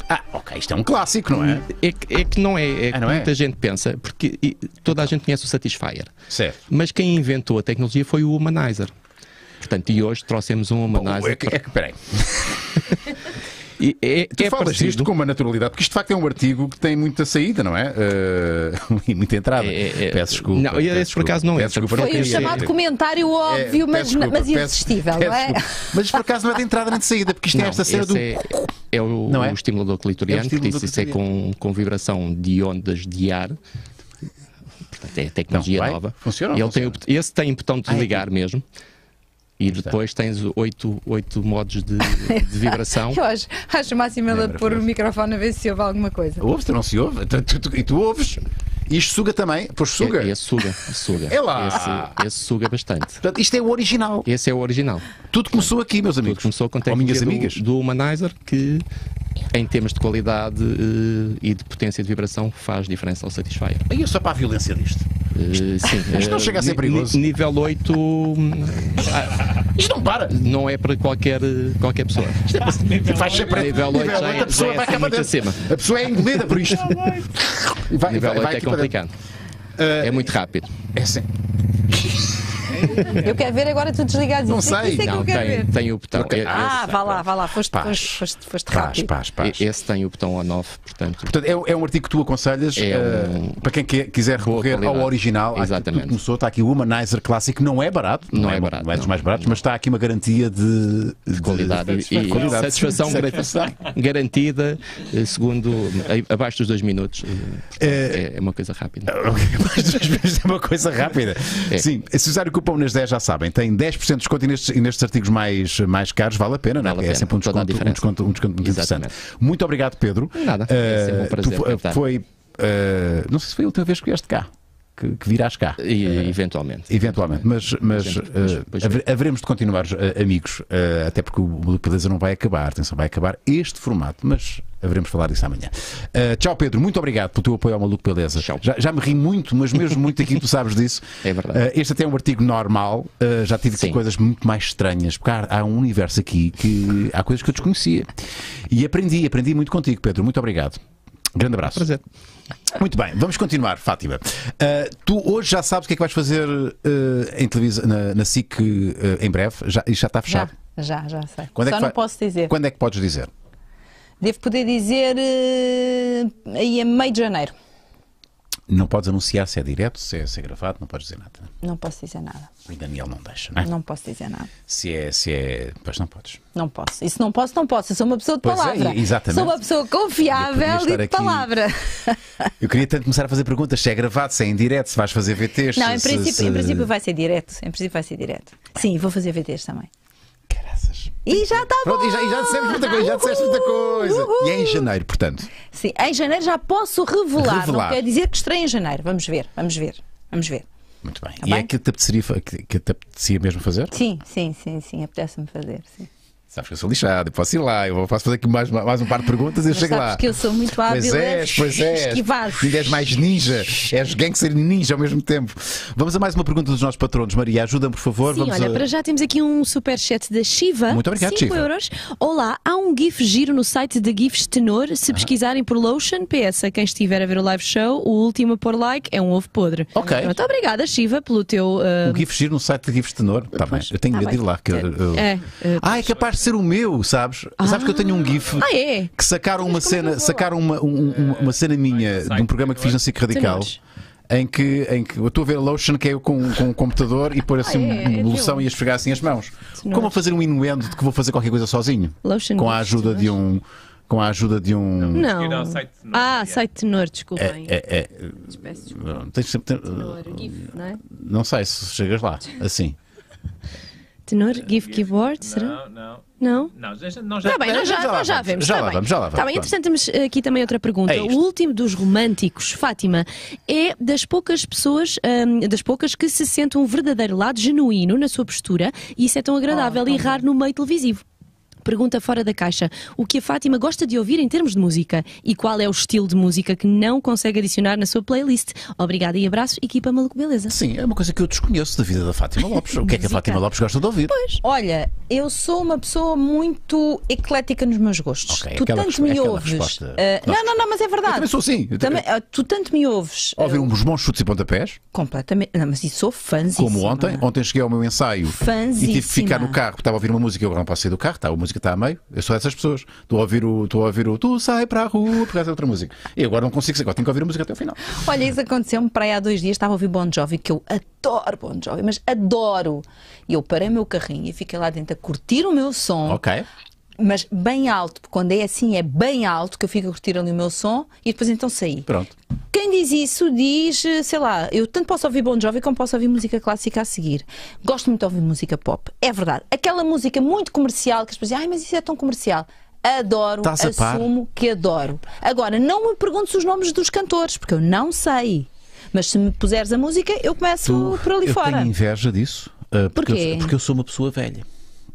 Ah, ok, isto é um clássico, não é? É, é que não é, é ah, não é? muita é? gente pensa, porque toda a gente conhece o Satisfyer. Certo. Mas quem inventou a tecnologia foi o Humanizer. Portanto, e hoje trouxemos uma homenagem. É que, é que peraí. E, é, tu é falas parecido... isto com uma naturalidade, porque isto de facto é um artigo que tem muita saída, não é? Uh, e muita entrada. É, é, é, peço desculpa. Não, esse por acaso não é. foi não o chamado comentário é, óbvio, mas, desculpa, mas irresistível, peço, não é? Mas por acaso não é de entrada nem de saída, porque isto não, é esta cena do. É, é o, não é? o estimulador clitoriano, porque isso é com, com vibração de ondas de ar portanto é tecnologia nova. Funciona, ele funciona. Tem, esse tem botão de desligar mesmo. E depois tens oito, oito modos de, de vibração. Eu acho, acho máximo ele pôr o microfone a ver se ouve alguma coisa. ouves se não se ouve? E tu ouves? E isto suga também? Pois suga? Esse suga, suga. É lá! Esse, esse, suga bastante. Portanto, isto é o original. Esse é o original. Tudo começou aqui, meus amigos. Tudo começou com a minhas do, amigas. do Humanizer, que em termos de qualidade eh, e de potência de vibração faz diferença ao Satisfyer. E eu só para a violência disto. Eh, sim. Isto não eh, chega a ser perigoso. Nível 8. Hum, ah, isto não para. Não é para qualquer, eh, qualquer pessoa. Isto é para, nível faz nível 8, Já é, a pessoa é vai acabar muito acima. A pessoa é engolida por isto. Vai, nível vai, 8 é complicado. é muito rápido. É sim. Eu quero ver agora tu desligado. Não sei, é não, tem, tem o botão. Porque, ah, esse, ah, vá lá, vá lá, foste, paz, foste, foste, foste paz, rápido. Paz, paz, Esse tem o botão on off, portanto. portanto é, é, um artigo que tu aconselhas é eh, um, para quem quiser recorrer ao original. Ah, Exatamente. começou, está aqui o Humanizer Clássico, não é barato. Não, não é, é barato. Não é dos mais baratos, não. mas está aqui uma garantia de, de qualidade de, e, qualidade. satisfação garantida, eh, segundo, eh, abaixo dos dois minutos. Portanto, é, uma coisa rápida. Abaixo dos dois minutos é uma coisa rápida. É. Sim, se usar o cupom Minas 10 já sabem, tem 10% de desconto e nestes, e nestes artigos mais, mais caros vale a pena, vale não é? é sempre um desconto, um desconto, um desconto, muito Exatamente. interessante. Muito obrigado, Pedro. Nada, uh, é sempre um eh, prazer. Tu, eh, foi, uh, não sei se foi a última vez que vieste cá que, que virás cá. E, eventualmente. Eventualmente, mas, mas, eh, haveremos de continuar eh, amigos, eh, até porque o Blue Beleza não vai acabar, atenção, vai acabar este formato, mas haveremos de falar disso amanhã. Uh, tchau, Pedro. Muito obrigado pelo teu apoio ao Maluco Beleza. Já, já, me ri muito, mas mesmo muito aqui tu sabes disso. É verdade. Uh, este até é um artigo normal. Uh, já tive coisas muito mais estranhas, porque há, há, um universo aqui que há coisas que eu desconhecia. E aprendi, aprendi muito contigo, Pedro. Muito obrigado. Grande abraço. Prazer. Muito bem, vamos continuar, Fátima. Uh, tu hoje já sabes o que é que vais fazer uh, em televisão, na, na SIC uh, em breve? Já, isto já está fechado? Já, já, já sei. Quando é Só é não vai... posso dizer. Quando é que podes dizer? Devo poder dizer aí é meio de janeiro. Não podes anunciar se é direto, se é, se é gravado, não podes dizer nada. Não posso dizer nada. O Daniel não deixa, não é? Não posso dizer nada. Se é, se é. Pois não podes. Não posso. E se não posso, não posso. Eu sou uma pessoa de pois é, palavra. É, exatamente. Sou uma pessoa confiável e de aqui... palavra. Eu queria tanto começar a fazer perguntas se é gravado, se é em direto, se vais fazer VTs. Não, em, princípio, se... em princípio vai ser direto. Em princípio vai ser direto. Sim, vou fazer VTs também. E já está bom! E já, e já dissemos muita coisa, já disseste muita coisa. Uhul. E é em janeiro, portanto. Sim, em janeiro já posso revelar. revelar. Não quer dizer que estreia em janeiro. Vamos ver, vamos ver, vamos ver. Muito bem. Tá e é bem? é que te, apeteceria, que, que te apetecia mesmo fazer? Sim, sim, sim, sim. Apetece-me fazer, sim. Sabes que eu sou lixado, eu posso ir lá, eu posso fazer aqui mais, mais um par de perguntas e eu chego sabes lá. Sabes que eu sou muito hábil pois és, pois és. E És mais ninja, és gangster e ninja ao mesmo tempo. Vamos a mais uma pergunta dos nossos patronos. Maria, ajuda-me, por favor. Sim, Vamos olha, a... para já temos aqui um superchat da Shiva. Muito obrigado, 5 euros. Olá, há um GIF giro no site de GIFs Tenor. Se ah. pesquisarem por Lotion, PS, a quem estiver a ver o live show, o último a pôr like é um ovo podre. Ok. Muito obrigada, Shiva, pelo teu. Uh... Um GIF giro no site de GIFs Tenor. Tá pois, bem, eu tenho tá medo de ir lá. Que eu, eu... É, uh, ah, é capaz de ser o meu, sabes? Ah. Sabes que eu tenho um ah. GIF ah, é? que sacaram uma é cena, sacaram uma, um, uma, cena minha de um programa que fiz na SIC Radical em que, em que eu estou a ver a Lotion que é eu com, com um computador e pôr assim ah, é? é, loção é e esfregar assim as mãos. Como a fazer um inuendo de que vou fazer qualquer coisa sozinho? Lotion com a ajuda de um. Com a ajuda de um. Não. ah, site tenor, desculpem. É, é, é. Não, tens Tenor, GIF, eh, não, é? não sei se chegas lá, assim. Tenor, give, eh, give eh, será? Não, não. Não? Não, nós já, tá bem, nós já, já, nós já vemos. Já tá lá bem. vamos, já lá vamos. Tá bem, temos aqui também outra pergunta. É o último dos românticos, Fátima, é das poucas pessoas, hum, das poucas que se sente um verdadeiro lado genuíno na sua postura e isso é tão agradável oh, e raro no meio televisivo pergunta fora da caixa o que a Fátima gosta de ouvir em termos de música e qual é o estilo de música que não consegue adicionar na sua playlist. Obrigada e abraço, equipa Maluco Beleza. Sim, é uma coisa que eu desconheço da vida da Fátima Lopes. o que é que a Fátima Lopes gosta de ouvir? Pois. Olha, eu sou uma pessoa muito eclética nos meus gostos. Okay, tu aquela, tanto me ouves. uh, não, não, não, mas é verdade. Eu também sou assim. Também, ah, tu tanto me ouves. Ouvir eu... Ah, uns bons chutes e pontapés? Completamente. Não, mas e sou fãs. Como ontem. Ontem cheguei ao meu ensaio fãzíssima. e tive que ficar no carro. Estava a ouvir uma música, eu não posso sair do carro, estava a música música está a meio. Eu sou essas pessoas. Estou a ouvir o, estou a ouvir o Tu sai para a rua por essa é outra música. E agora não consigo, agora tenho que ouvir a música até o final. Olha, isso aconteceu-me para aí há dois dias. Estava a ouvir Bon Jovi, que eu adoro Bon Jovi, mas adoro. E eu parei o meu carrinho e fiquei lá dentro a curtir o meu som. Ok mas bem alto, porque quando é assim é bem alto que eu fico a curtir ali o meu som e depois então saí. Pronto. Quem diz isso diz, eh, sei lá, eu tanto posso ouvir Bon Jovi como posso ouvir música clássica a seguir. Gosto muito de ouvir música pop, é verdade. Aquela música muito comercial que as pessoas dizem, ai, mas isso é tão comercial. Adoro, assumo que adoro. Agora, não me perguntes os nomes dos cantores, porque eu não sei. Mas se me puseres a música, eu começo tu, por ali eu fora. Eu tenho inveja disso. Uh, porque, Eu, porque eu sou uma pessoa velha.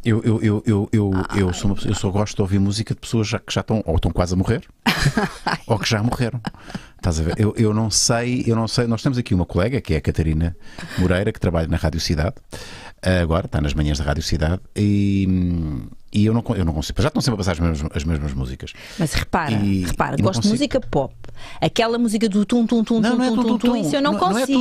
Eu, eu, eu, eu, eu, ah, eu, sou uma, eu só gosto de ouvir música de pessoas já que já estão ou estão quase a morrer ou que já morreram. Estás a ver? Eu, eu não sei, eu não sei. Nós temos aqui uma colega que é a Catarina Moreira, que trabalha na Rádio Cidade, agora está nas manhãs da Rádio Cidade, e hum, e eu não, eu não consigo. Já estão sempre a passar as mesmas, as mesmas músicas. Mas repara, e, repara, e gosto de música pop. Aquela música do tum é tum tum tum, tum, tum, tum, isso eu não, é consigo.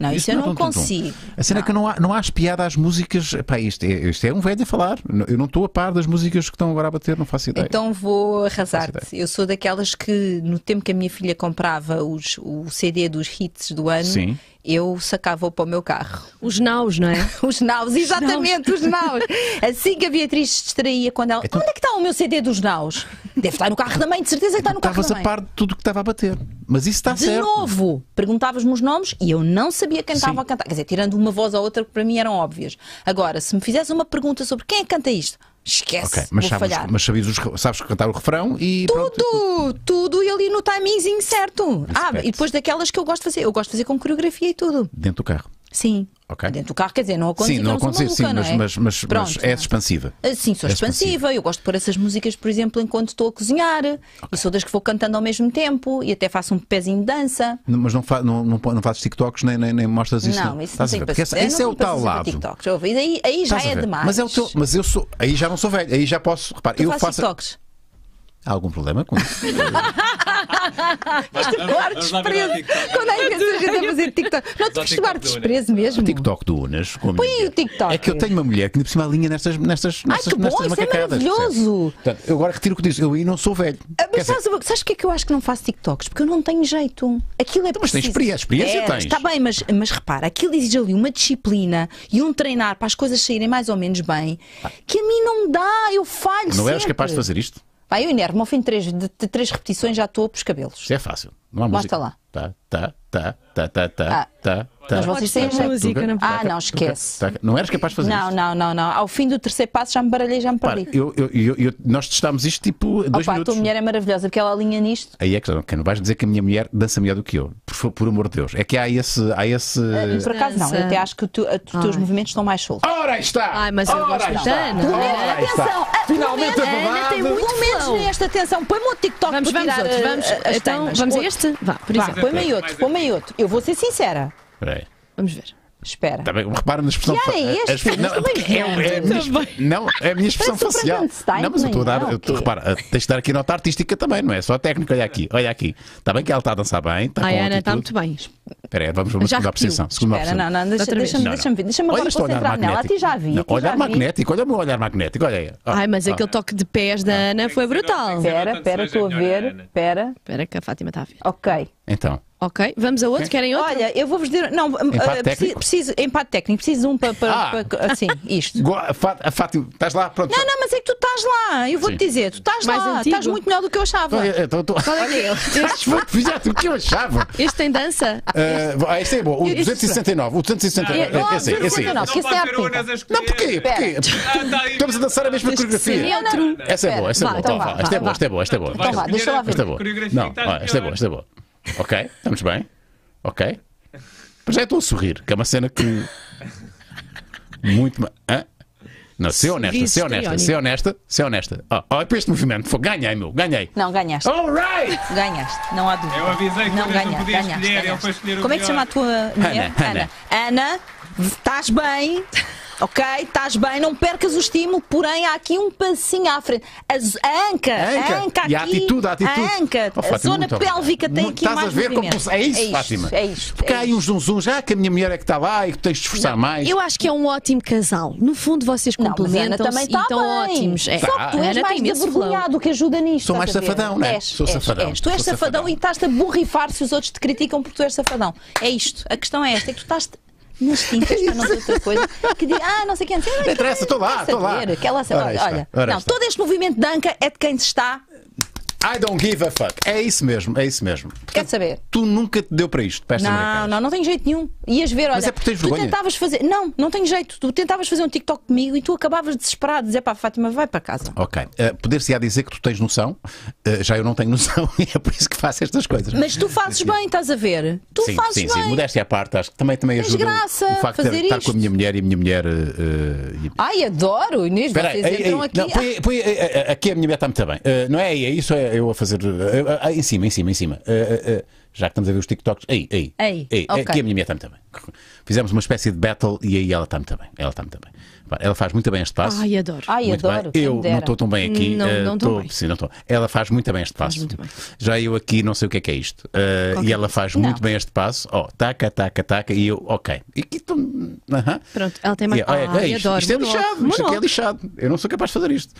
Não, isso, eu é não, consigo. A cena é que não há, não há espiada às músicas. Pá, isto, é, isto é um velho a falar. Eu não estou a par das músicas que estão agora a bater, não faço ideia. Então vou arrasar-te. Eu sou daquelas que, no tempo que a minha filha comprava os, o CD dos hits do ano. Sim eu sacava-o para o meu carro. Os naus, não é? os naus, exatamente, os naus. Assim que a Beatriz se distraía quando ela. Então... Onde é que está o meu CD dos naus? Deve estar no carro da mãe, de certeza que está no carro da mãe. a par de tudo que estava a bater. Mas isso está de certo. De novo, perguntavas-me os nomes e eu não sabia quem estava a cantar. Quer dizer, tirando uma voz à outra que para mim eram óbvias. Agora, se me fizesse uma pergunta sobre quem é que canta isto, Esquece. Okay, mas, sabes, mas sabes, os, sabes cantar o refrão e. Tudo! Pronto. Tudo e ali no timingzinho certo. Respect. Ah, e depois daquelas que eu gosto de fazer. Eu gosto de fazer com coreografia e tudo. Dentro do carro. Sim. Okay. Dentro do carro, quer dizer, não acontece. Sim, não, acontece, sim, mas, é? mas, mas, Pronto, mas é expansiva. Ah, sim, sou é expansiva. Eu gosto de pôr essas músicas, por exemplo, enquanto estou a cozinhar. Okay. E sou das que vou cantando ao mesmo tempo e até faço um pezinho de dança. Mas não, fa não, não, não fazes TikToks nem, nem, nem mostras isso? Não, isso não tem esse é o tal lado. TikToks, Aí, aí já é demais. Mas, é o teu, mas eu sou. Aí já não sou velho. Aí já posso. Repara, tu eu faço. TikToks? Há algum problema com isso? Isto claro, é desprezo. Quando é que a gente a fazer TikTok? Não te foste bar desprezo mesmo. O TikTok do Unas. Põe é o TikTok. É? é que eu tenho uma mulher que me por cima linha nestas, nestas, Ai, que bom, isso É maravilhoso. Portanto, eu agora retiro o que disse. Eu aí não sou velho. Ah, mas sabes, o que é que eu acho que não faço TikToks? Porque eu não tenho jeito. Aquilo é então, Mas tens experiência, experiência tens. Está bem, mas, mas repara, aquilo exige ali uma disciplina e um treinar para as coisas saírem mais ou menos bem ah. que a mim não dá. Eu falho. Não és capaz de fazer isto? Pá, eu enervo ao fim de três, de, de três repetições já estou pelos cabelos. Isso é fácil. Não há Mostra música. lá. Tá, tá, tá, tá, tá, tá, tá. Ah. tá, Tá. Mas vocês têm música, não Ah, não, esquece. Não eras capaz de fazer não, isso? Não, não, não. Ao fim do terceiro passo já me baralhei, já me perdi. Para, eu, eu, eu, nós testámos isto tipo dois Opa, minutos. a tua mulher é maravilhosa, porque ela alinha nisto. Aí é que não, não vais dizer que a minha mulher dança melhor do que eu, por, por amor de Deus. É que há esse... Há esse... Uh, por acaso não, eu até acho que tu, a, os teus movimentos estão mais soltos. Ora está! Ai, mas eu Ora gosto da Ora né? atenção, Finalmente a Ana tem muito Pelo menos nesta atenção, põe-me o TikTok vamos, para eh, vamos, outros. Vamos, então, vamos a este? Vá, por exemplo. Põe-me outro, põe-me outro. Eu vou ser sincera. Peraí. Vamos ver. Espera. também repara na expressão facial. É este, não, é, é, não, é a minha expressão facial. Não, mas eu é? estou a dar. Eu estou, é? repara, tens de dar aqui nota artística também, não é? Só técnica. Olha aqui, olha aqui. Está bem que ela está a dançar bem. Ai, Ana, está muito bem. Espera aí, vamos, vamos já segunda apreciação. Segunda Espera, não, não, deixa-me deixa deixa me agora concentrar nela. A ti já vi. Não, olhar magnético, olha o meu olhar magnético, olha aí. Ai, mas aquele toque de pés da Ana foi brutal. É espera, espera, estou a ver. Espera. Espera que a Fátima está a ver. Ok. Então. Ok, vamos a outro? Querem outro? Olha, eu vou-vos dizer. Não, empate uh, preciso, preciso, empate técnico, preciso um para. para, ah. para assim, isto. A Fátima, estás lá? Pronto. Não, não, mas é que tu estás lá. Eu vou-te dizer, tu estás Mais lá, antigo. estás muito melhor do que eu achava. Então, estou. Qual é que é ele? que eu achava. Este tem dança? Uh, eh, este... este é bom, o 269. O 269. é, esse, é, é assim, é assim. Não, é épico. Não, porquê? porquê? Ah, tá Estamos a dançar a mesma coreografia. Essa é boa, essa é boa. Esta é boa, esta é boa. Esta é boa, então esta é boa. Tá esta é boa, esta é boa. Ok, estamos bem. Ok. Mas já estou a sorrir, que é uma cena que. Muito. Hã? Não, ser honesta, ser honesta, ser honesta, ser honesta. Olha oh, oh, para este movimento, ganhei, meu, ganhei. Não, ganhaste. All right! Ganhaste, não há dúvida. Eu avisei que não, ganha, não podia ganhaste, escolher, ganhaste. ele foi escolher Como é que se chama a tua mulher? Ana. Ana. Ana estás bem, ok? Estás bem, não percas o estímulo, porém há aqui um passinho à frente. a anca, anca, anca aqui, a atitude, a atitude. A anca, oh, Fátima, a zona pélvica tem aqui estás mais a ver movimento. como É isso, é isso. Fátima? É, é Porque é há aí uns zunzuns, ah, que a minha mulher é que está lá e que tens de esforçar não, mais. Eu acho que é um ótimo casal. No fundo, vocês complementam-se e tá estão ótimos. É. Só que tu ah, és mais desvergonhado que ajuda nisto. Sou mais safadão, não é? Sou safadão. Tu és safadão e estás-te a borrifar se os outros te criticam porque tu és safadão. É isto. A questão é esta, é que tu estás nas tintas, é para não ver é outra coisa, que diz, ah, não sei quem, não, sei, ah, não interessa, estou lá, estou lá. Que ela, olha, olha, não, todo este movimento de anca é de quem está I don't give a fuck. É isso mesmo, é isso mesmo. Portanto, Quer saber? Tu nunca te deu para isto, para Não, não, não tenho jeito nenhum. Ias ver, olha. Mas é porque tens vergonha. Tu tentavas fazer. Não, não tenho jeito. Tu tentavas fazer um TikTok comigo e tu acabavas desesperado de dizer para a Fátima, vai para casa. Ok. Uh, Poder-se-á dizer que tu tens noção. Uh, já eu não tenho noção e é por isso que faço estas coisas. Mas tu fazes bem, estás a ver? Tu sim, fazes sim, bem. Sim, sim, modéstia à parte, acho que também, também tens ajuda. graça o, o facto de estar isto. com a minha mulher e a minha mulher. Uh, e... Ai, adoro, Inês, Espera, vocês aí, entram aí, aqui. Não, põe, põe, aqui a minha mulher está muito bem. não é? É isso, é eu a fazer. Ah, em cima, em cima, em cima. já que estamos a ver os TikToks. Ei, ei. Ei, ei okay. Aqui a minha mulher está-me também. Fizemos uma espécie de battle e aí ela está-me também. Ela está-me também. Ela faz muito bem este passo. Ai, adoro. Ai, muito adoro. Bem. Eu não estou tão bem aqui. Não, estou. Uh, sim, não estou. Ela faz muito bem este passo. Bem. Já eu aqui não sei o que é que é isto. Uh, e ela faz não. muito bem este passo. Ó, oh, taca, taca, taca. E eu, ok. E aqui estou. Uh -huh. Pronto, ela tem mais. E, Ai, é, isto, adoro. Isto é lixado. Isto aqui é lixado. Eu não sou capaz de fazer isto.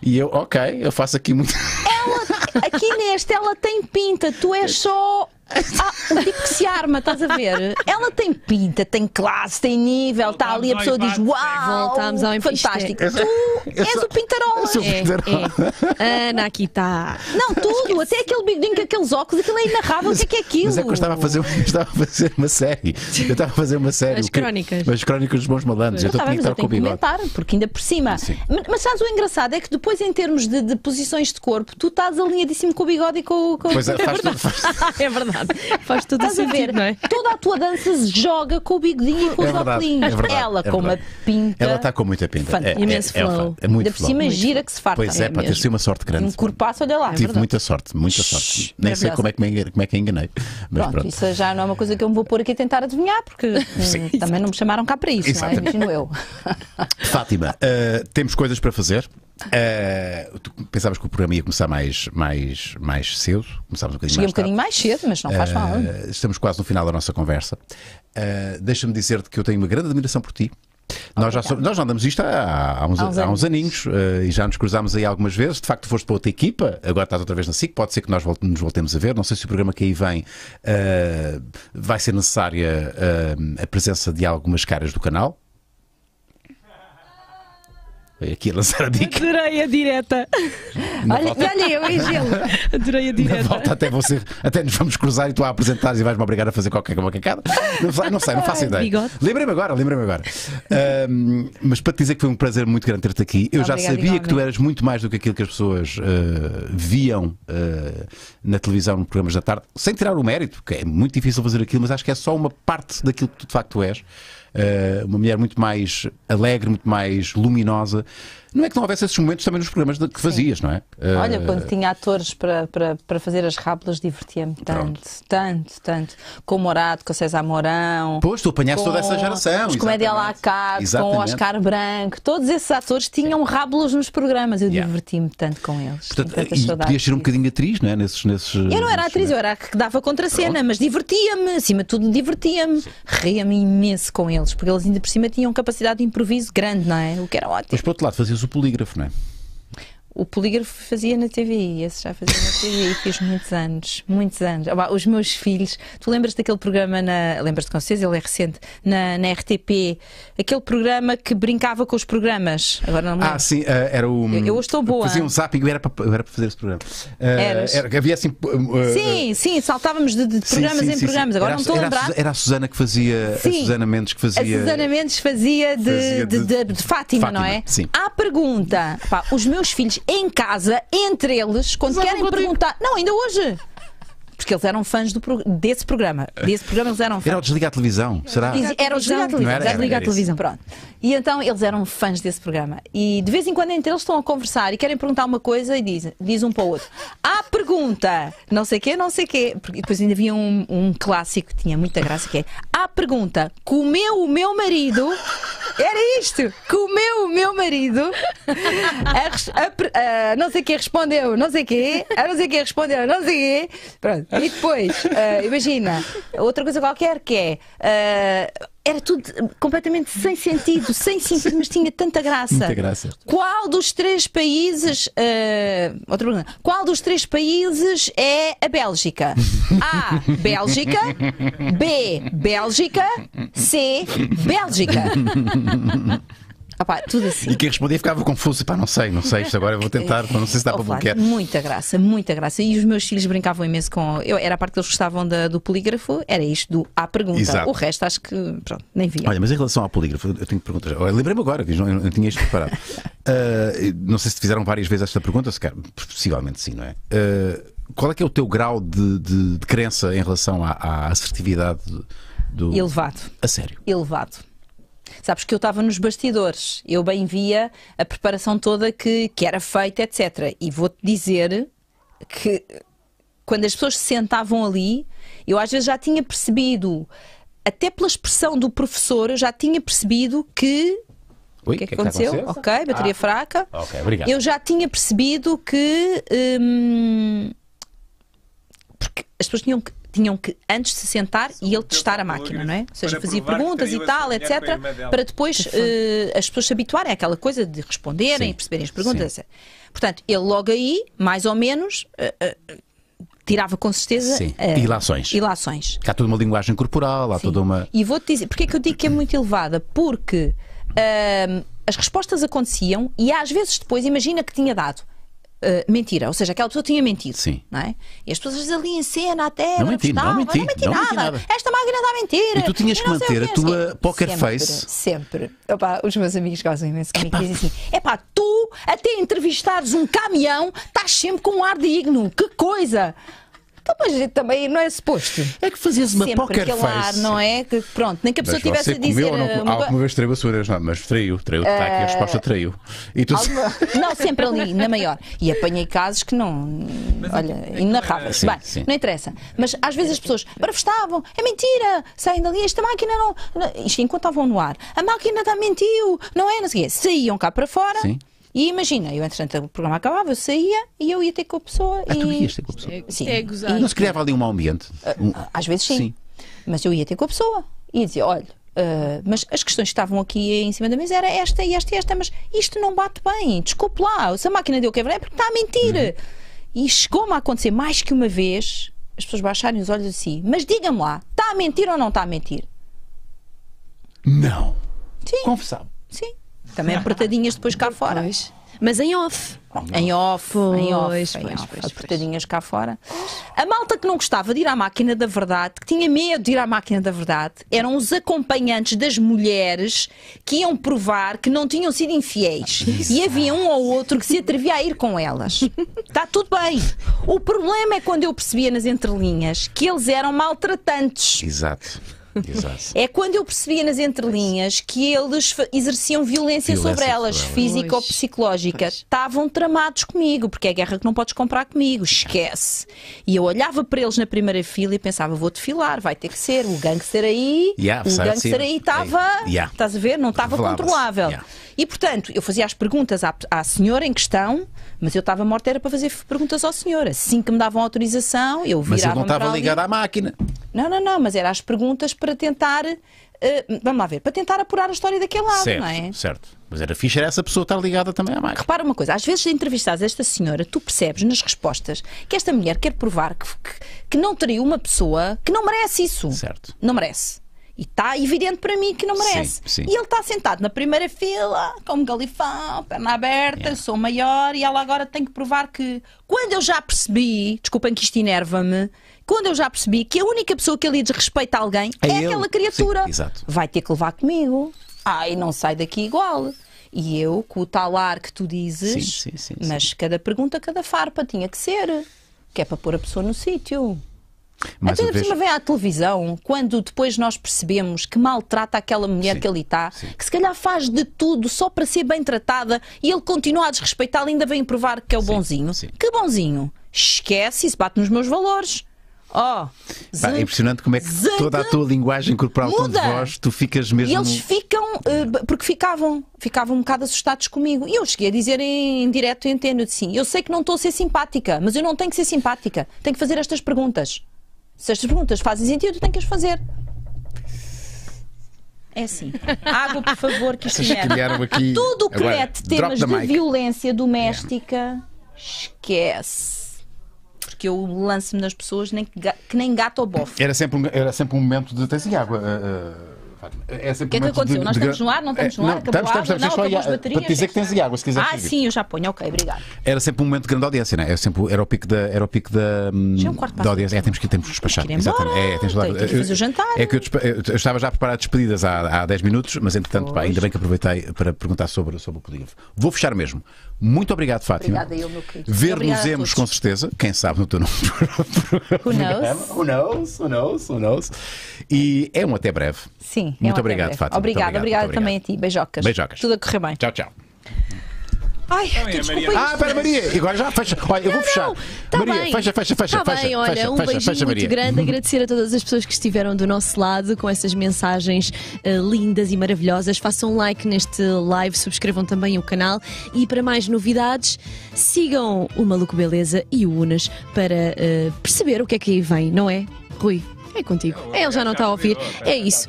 E eu, ok, eu faço aqui muito. Ela Aqui neste, ela tem pinta, tu és só ah, o tipo que se arma, estás a ver? Ela tem pinta, tem classe, tem nível, está ali, a pessoa diz né? uau, Voltamos ao fantástico. é- Tu és o pintarol. sou o É, Pintarola. é. Ana, aqui está. Não, tudo, até aquele bigodinho com aqueles óculos, aquilo é inarrável, o que é que é aquilo? Mas é que eu estava a fazer, estava a fazer uma série. Eu estava a fazer uma série. As crónicas. As crónicas dos bons malandros. Eu Não, estou a bem, com o bigode. comentar, porque ainda por cima. Sim. Mas, mas sabes o engraçado é que depois, em termos de, de posições de corpo, tu estás alinhadíssimo com o bigode e com, o- Pois é, faz tudo. Faz... É verdade nada. Faz todo sentido, a ver? Não é? Toda a tua dança se joga com o bigodinho e com é os verdade, óculos. É verdade, ela é com uma pinta. Ela está com muita pinta. Fant é, é, imenso é, é flow. É, é muito Ainda por cima gira que se farta. Pois é, para ter sido uma sorte grande. Um corpaço, olha lá. Tive muita sorte, muita sorte. Nem sei como é que, me, como é que enganei. Mas pronto, pronto, isso já não é uma coisa que eu me vou pôr aqui a tentar adivinhar, porque Sim, hum, também não me chamaram cá para isso, não é? imagino eu. Fátima, uh, temos coisas para fazer. Uh, tu pensavas que o programa ia começar mais, mais, mais cedo? Começámos um bocadinho mais um bocadinho mais cedo, mas não faz uh, mal. Estamos quase no final da nossa conversa. Uh, Deixa-me dizer-te que eu tenho uma grande admiração por ti. nós, já nós já andamos isto há, há, uns, há uns, há uns aninhos uh, e já nos cruzámos aí algumas vezes. De facto, foste para outra equipa, agora estás outra vez na SIC. Pode ser que nós nos voltemos a ver. Não sei se o programa que aí vem uh, vai ser necessária uh, a presença de algumas caras do canal. Veio aqui lançar a dica. Adorei a direta. olha, volta... olha eu e Gil. Adorei a direta. volta até, você, até nos vamos cruzar e tu a apresentar e vais-me obrigar a fazer qualquer cacada. Não, não, sei, não faço ideia. Lembrei-me agora, lembrei-me agora. Um, mas para te dizer que foi um prazer muito grande ter-te aqui. Eu Obrigada, já sabia igualmente. que tu eras muito mais do que aquilo que as pessoas uh, viam uh, na televisão, nos programas da tarde, sem tirar o mérito, porque é muito difícil fazer aquilo, mas acho que é só uma parte daquilo que tu de facto és. Eh, uma mulher muito mais alegre, muito mais luminosa. Não é que não houvesse esses momentos também nos programas que fazias, Sim. não é? Olha, uh... quando tinha atores para, para, para fazer as rábulas, divertia-me tanto, Pronto. tanto, tanto. Com o Morato, com o César Mourão. Pois, tu apanhaste toda essa geração. Os Comédia lá cá, com o Oscar Branco. Todos esses atores tinham rábulas nos programas. Eu yeah. diverti-me tanto com eles. Portanto, e podias ser um bocadinho atriz, não é? Nesses, nesses, eu não era atriz, eu era a que dava contra-cena, mas divertia-me, acima de tudo, divertia-me. Ria-me imenso com eles, porque eles ainda por cima tinham capacidade de improviso grande, não é? O que era ótimo. Mas por outro lado, fazias fazes o polígrafo, não é? O polígrafo fazia na TVI, esse já fazia na TVI, fiz muitos anos, muitos anos. Ah, os meus filhos, tu lembras daquele programa, na, lembras-te com vocês, ele é recente, na, na RTP, aquele programa que brincava com os programas. Agora não me ah, lembro. Ah, sim, eh, era o. Eu, eu hoje estou boa. Fazia um zapping, eu era para, eu era para fazer esse programa. Eh, era, havia assim. Eh, sim, sim, saltávamos de, de programas sim, sim, em sim, programas. Agora era, não estou a lembrar. Era a Susana que fazia. A Susana Mendes que fazia. A Susana Mendes fazia de, fazia de, de, de Fátima, Fátima, não é? Sim. Há pergunta, pá, os meus filhos em casa, entre eles, quando Exato, querem perguntar. Não, ainda hoje. Porque eles eram fãs do, desse programa. Desse programa eles eram fãs. Era o desligar a televisão, será? Era o desligar a televisão. Era, era, desligar a televisão. Pronto. E então eles eram fãs desse programa. E de vez em quando entre eles estão a conversar e querem perguntar uma coisa e dizem, diz um para o outro. Há pergunta! Não sei quê, não sei quê. Porque depois ainda havia um, um clássico que tinha muita graça que é Há pergunta! Comeu o meu marido? Era isto! Comeu o meu marido? A, a, a, não sei quê respondeu, não sei quê. A não sei quê respondeu, não sei quê. Pronto. E depois, uh, imagina, outra coisa qualquer que é. Uh, era tudo completamente sem sentido, sem sentido, mas tinha tanta graça. Muita graça. Qual dos três países. Uh, outra pergunta. Qual dos três países é a Bélgica? A. Bélgica. B. Bélgica. C. Bélgica. Opa, tudo assim. E quem respondia ficava confuso. Pá, não sei, não sei. Isto agora vou tentar, não sei se dá oh, para bloquear. Muita graça, muita graça. E os meus filhos brincavam imenso com. Eu, era a parte que eles gostavam da, do polígrafo, era isto do à pergunta. Exato. O resto acho que, pronto, nem vi. Olha, mas em relação ao polígrafo, eu tenho perguntas. Lembrei-me agora, que não, não tinha isto preparado. uh, não sei se fizeram várias vezes esta pergunta, se calhar, possivelmente sim, não é? Uh, qual é que é o teu grau de, de, de crença em relação à, à assertividade do... Elevado. A sério? Elevado. Sabes que eu estava nos bastidores, eu bem via a preparação toda que, que era feita, etc. E vou-te dizer que quando as pessoas se sentavam ali, eu às vezes já tinha percebido, até pela expressão do professor, eu já tinha percebido que. Ui, o que é que, é tá aconteceu? Que aconteceu? Ok, ah. bateria ah, fraca. Ok, obrigado. Eu já tinha percebido que. Hum, porque as pessoas tinham que tinham que antes se sentar e ele testar a máquina, não é? Ou seja, fazia perguntas e tal, etc, para depois uh, as pessoas se habituarem àquela coisa de responderem, Sim. perceberem as perguntas, Sim. etc. É. Portanto, ele logo aí, mais ou menos, uh, uh, tirava com certeza Sim. Uh, ilações. ilações. Há toda uma linguagem corporal, há Sim. toda uma. E vou-te dizer, porque é que eu digo que é muito elevada? Porque uh, as respostas aconteciam e às vezes depois, imagina que tinha dado uh, mentira, ou seja, aquela pessoa tinha mentido. Sim. Não é? E as pessoas ali em cena até. Não menti, não menti, não menti, não nada. nada. Esta máquina está a mentir. E tu tinhas que manter a tua assim. poker sempre, face. Sempre. Opa, os meus amigos gostam imenso comigo. Dizem assim: é pá, tu até entrevistares um caminhão estás sempre com um ar digno. Que coisa! Então, mas também não é suposto. É que fazias uma Sempre poker aquele face. Ar, não é? Que, pronto, nem que a pessoa estivesse a dizer. Não, eh, uma... Alguma vez traiu a sua não, mas traiu, traiu, está aqui a eh, resposta traiu. E tu... Alguma... não, sempre ali, na maior. E apanhei casos que não. Mas é Olha, é... inarráveis. Sim, Bem, sim. não interessa. Mas às vezes as pessoas manifestavam, é mentira, saem dali, esta máquina não. Isto enquanto estavam no ar, a máquina mentiu, não é? Não sei Saíam cá para fora. Sim e imagina, eu entretanto o programa acabava, eu saía e eu ia ter com a pessoa. Ah, e... tu ias ter com a pessoa? É, sim. É, é Não se criava ali um mau ambiente? Ah, ah, às vezes sim. sim. Mas eu ia ter com a pessoa e dizia, olha, Uh, mas as questões que estavam aqui em cima da mesa era esta e esta e esta, mas isto não bate bem, desculpe lá, se a máquina deu quebra é porque está a mentir. Uhum. E chegou-me a acontecer mais que uma vez as pessoas baixarem os olhos assim, mas diga-me lá, está a mentir ou não está a mentir? Não. Sim. Confessava. Sim também apertadinhas depois cá fora. Pois. Mas em off. Oh, em off, pois, em off, pois, em pois, cá fora. A malta que não gostava de ir à máquina da verdade, que tinha medo de ir à máquina da verdade, eram os acompanhantes das mulheres que iam provar que não tinham sido infiéis. Isso. E havia um ou outro que se atrevia a ir com elas. Está tudo bem. O problema é quando eu percebia nas entrelinhas que eles eram maltratantes. Exato. Exato. É quando eu percebia nas entrelinhas que eles exerciam violência, violência sobre elas, elas. física ou psicológica. Estavam tramados comigo, porque é guerra que não podes comprar comigo, esquece. E eu olhava para eles na primeira fila e pensava, vou defilar, vai ter que ser, o gangster aí, yeah, o gangster aí estava, yeah. estás a ver, não estava controlável. Yeah. E, portanto, eu fazia as perguntas à, à senhora em questão, mas eu estava morta era para fazer perguntas ao senhor. Assim que me davam autorização, eu virava Mas ele não estava ligada à máquina. Não, não, não, mas era as perguntas para tentar... Uh, vamos lá ver, para tentar apurar a história daquele lado, certo, não é? Certo, mas era fixe era essa pessoa estar ligada também à máquina. Repara uma coisa, às vezes entrevistadas esta senhora, tu percebes nas respostas que esta mulher quer provar que, que, que não teria uma pessoa que não merece isso. Certo. Não merece. E está evidente para mim que não merece. Sim, sim. E ele está sentado na primeira fila, como galifão, perna aberta, yeah. sou maior, e ela agora tem que provar que. Quando eu já percebi, desculpem que isto enerva-me, quando eu já percebi que a única pessoa que ali desrespeita alguém é, é aquela criatura. Sim, Vai ter que levar comigo. Ai, não sai daqui igual. E eu, com o tal ar que tu dizes, mas cada pergunta, cada farpa tinha que ser. Que é para pôr a pessoa no sítio. Mais Até vez... vem à televisão quando depois nós percebemos que maltrata aquela mulher sim, que ali está, que se calhar faz de tudo só para ser bem tratada e ele continua a desrespeitá-la ainda vem provar que é o sim, bonzinho. Que bonzinho! Esquece, isso bate nos meus valores. Oh, Pá, é impressionante como é que toda a tua linguagem corporal, tom de voz, tu ficas mesmo. E eles ficam, uh, porque ficavam, ficavam um bocado assustados comigo. E eu cheguei a dizer em, em direto, entendo, sim, eu sei que não estou a ser simpática, mas eu não tenho que ser simpática, tenho que fazer estas perguntas. Se estas perguntas fazem sentido, tem que as fazer. É assim. Água, por favor, que isto é- aqui... Tudo o que Agora, mete temas de violência doméstica, yeah. esquece. Porque eu lanço-me nas pessoas nem que, que, nem gato ou bofe. Era sempre um, era sempre um momento de. assim, água. Uh, uh... Essa, é, é o que é que aconteceu? De, Nós estamos no ar, não estamos no ar, não, acabou estamos, estamos, água, estamos, não, acabou as baterias. Para dizer que tens água, se quiseres. Ah, sim, eu já ponho, ok, obrigado. Era sempre um momento de grande audiência, não é? Era, é sempre, era o pico da, era o pico da, hum, já é um quarto da audiência. É, temos que, temos que despachar. Temos que embora, é, temos que fazer o jantar. É que eu, eu estava já a preparar despedidas há, há 10 minutos, mas entretanto, pá, ainda bem que aproveitei para perguntar sobre, sobre o polígrafo. Vou fechar mesmo. Muito obrigado, Fátima. Obrigada eu, meu querido. Ver-nos-emos, com certeza. Quem sabe no teu nome. Who knows? Who knows? Who knows? Who E é um até breve. Sim. Muito é um obrigado, Fátima. Obrigada, obrigada também a ti. Beijocas. Beijocas. Tudo a correr bem. Tchau, tchau. Ai, Também, que então, desculpa Maria. Ah, espera, Maria. Agora já fecha. Olha, eu vou fechar. Tá Maria, bem. fecha, fecha, fecha. Tá fecha, bem, fecha, olha, fecha, um fecha, beijinho muito Maria. grande. Uhum. Agradecer a todas as pessoas que estiveram do nosso lado com essas mensagens uh, lindas e maravilhosas. Façam um like neste live, subscrevam também o canal e para mais novidades, sigam o Maluco Beleza e o Unas para uh, perceber o que é que aí vem, não é? Rui, é contigo. Eu, é, eu, Ele já não está a ouvir. é isso.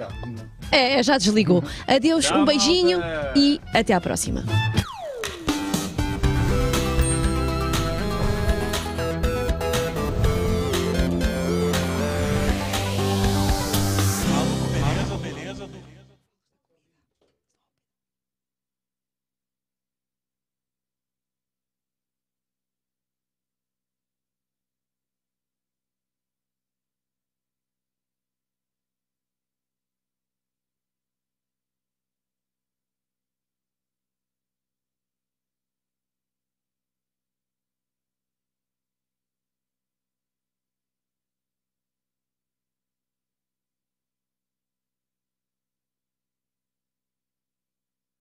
É, já desligou. Adeus, um beijinho e até à próxima.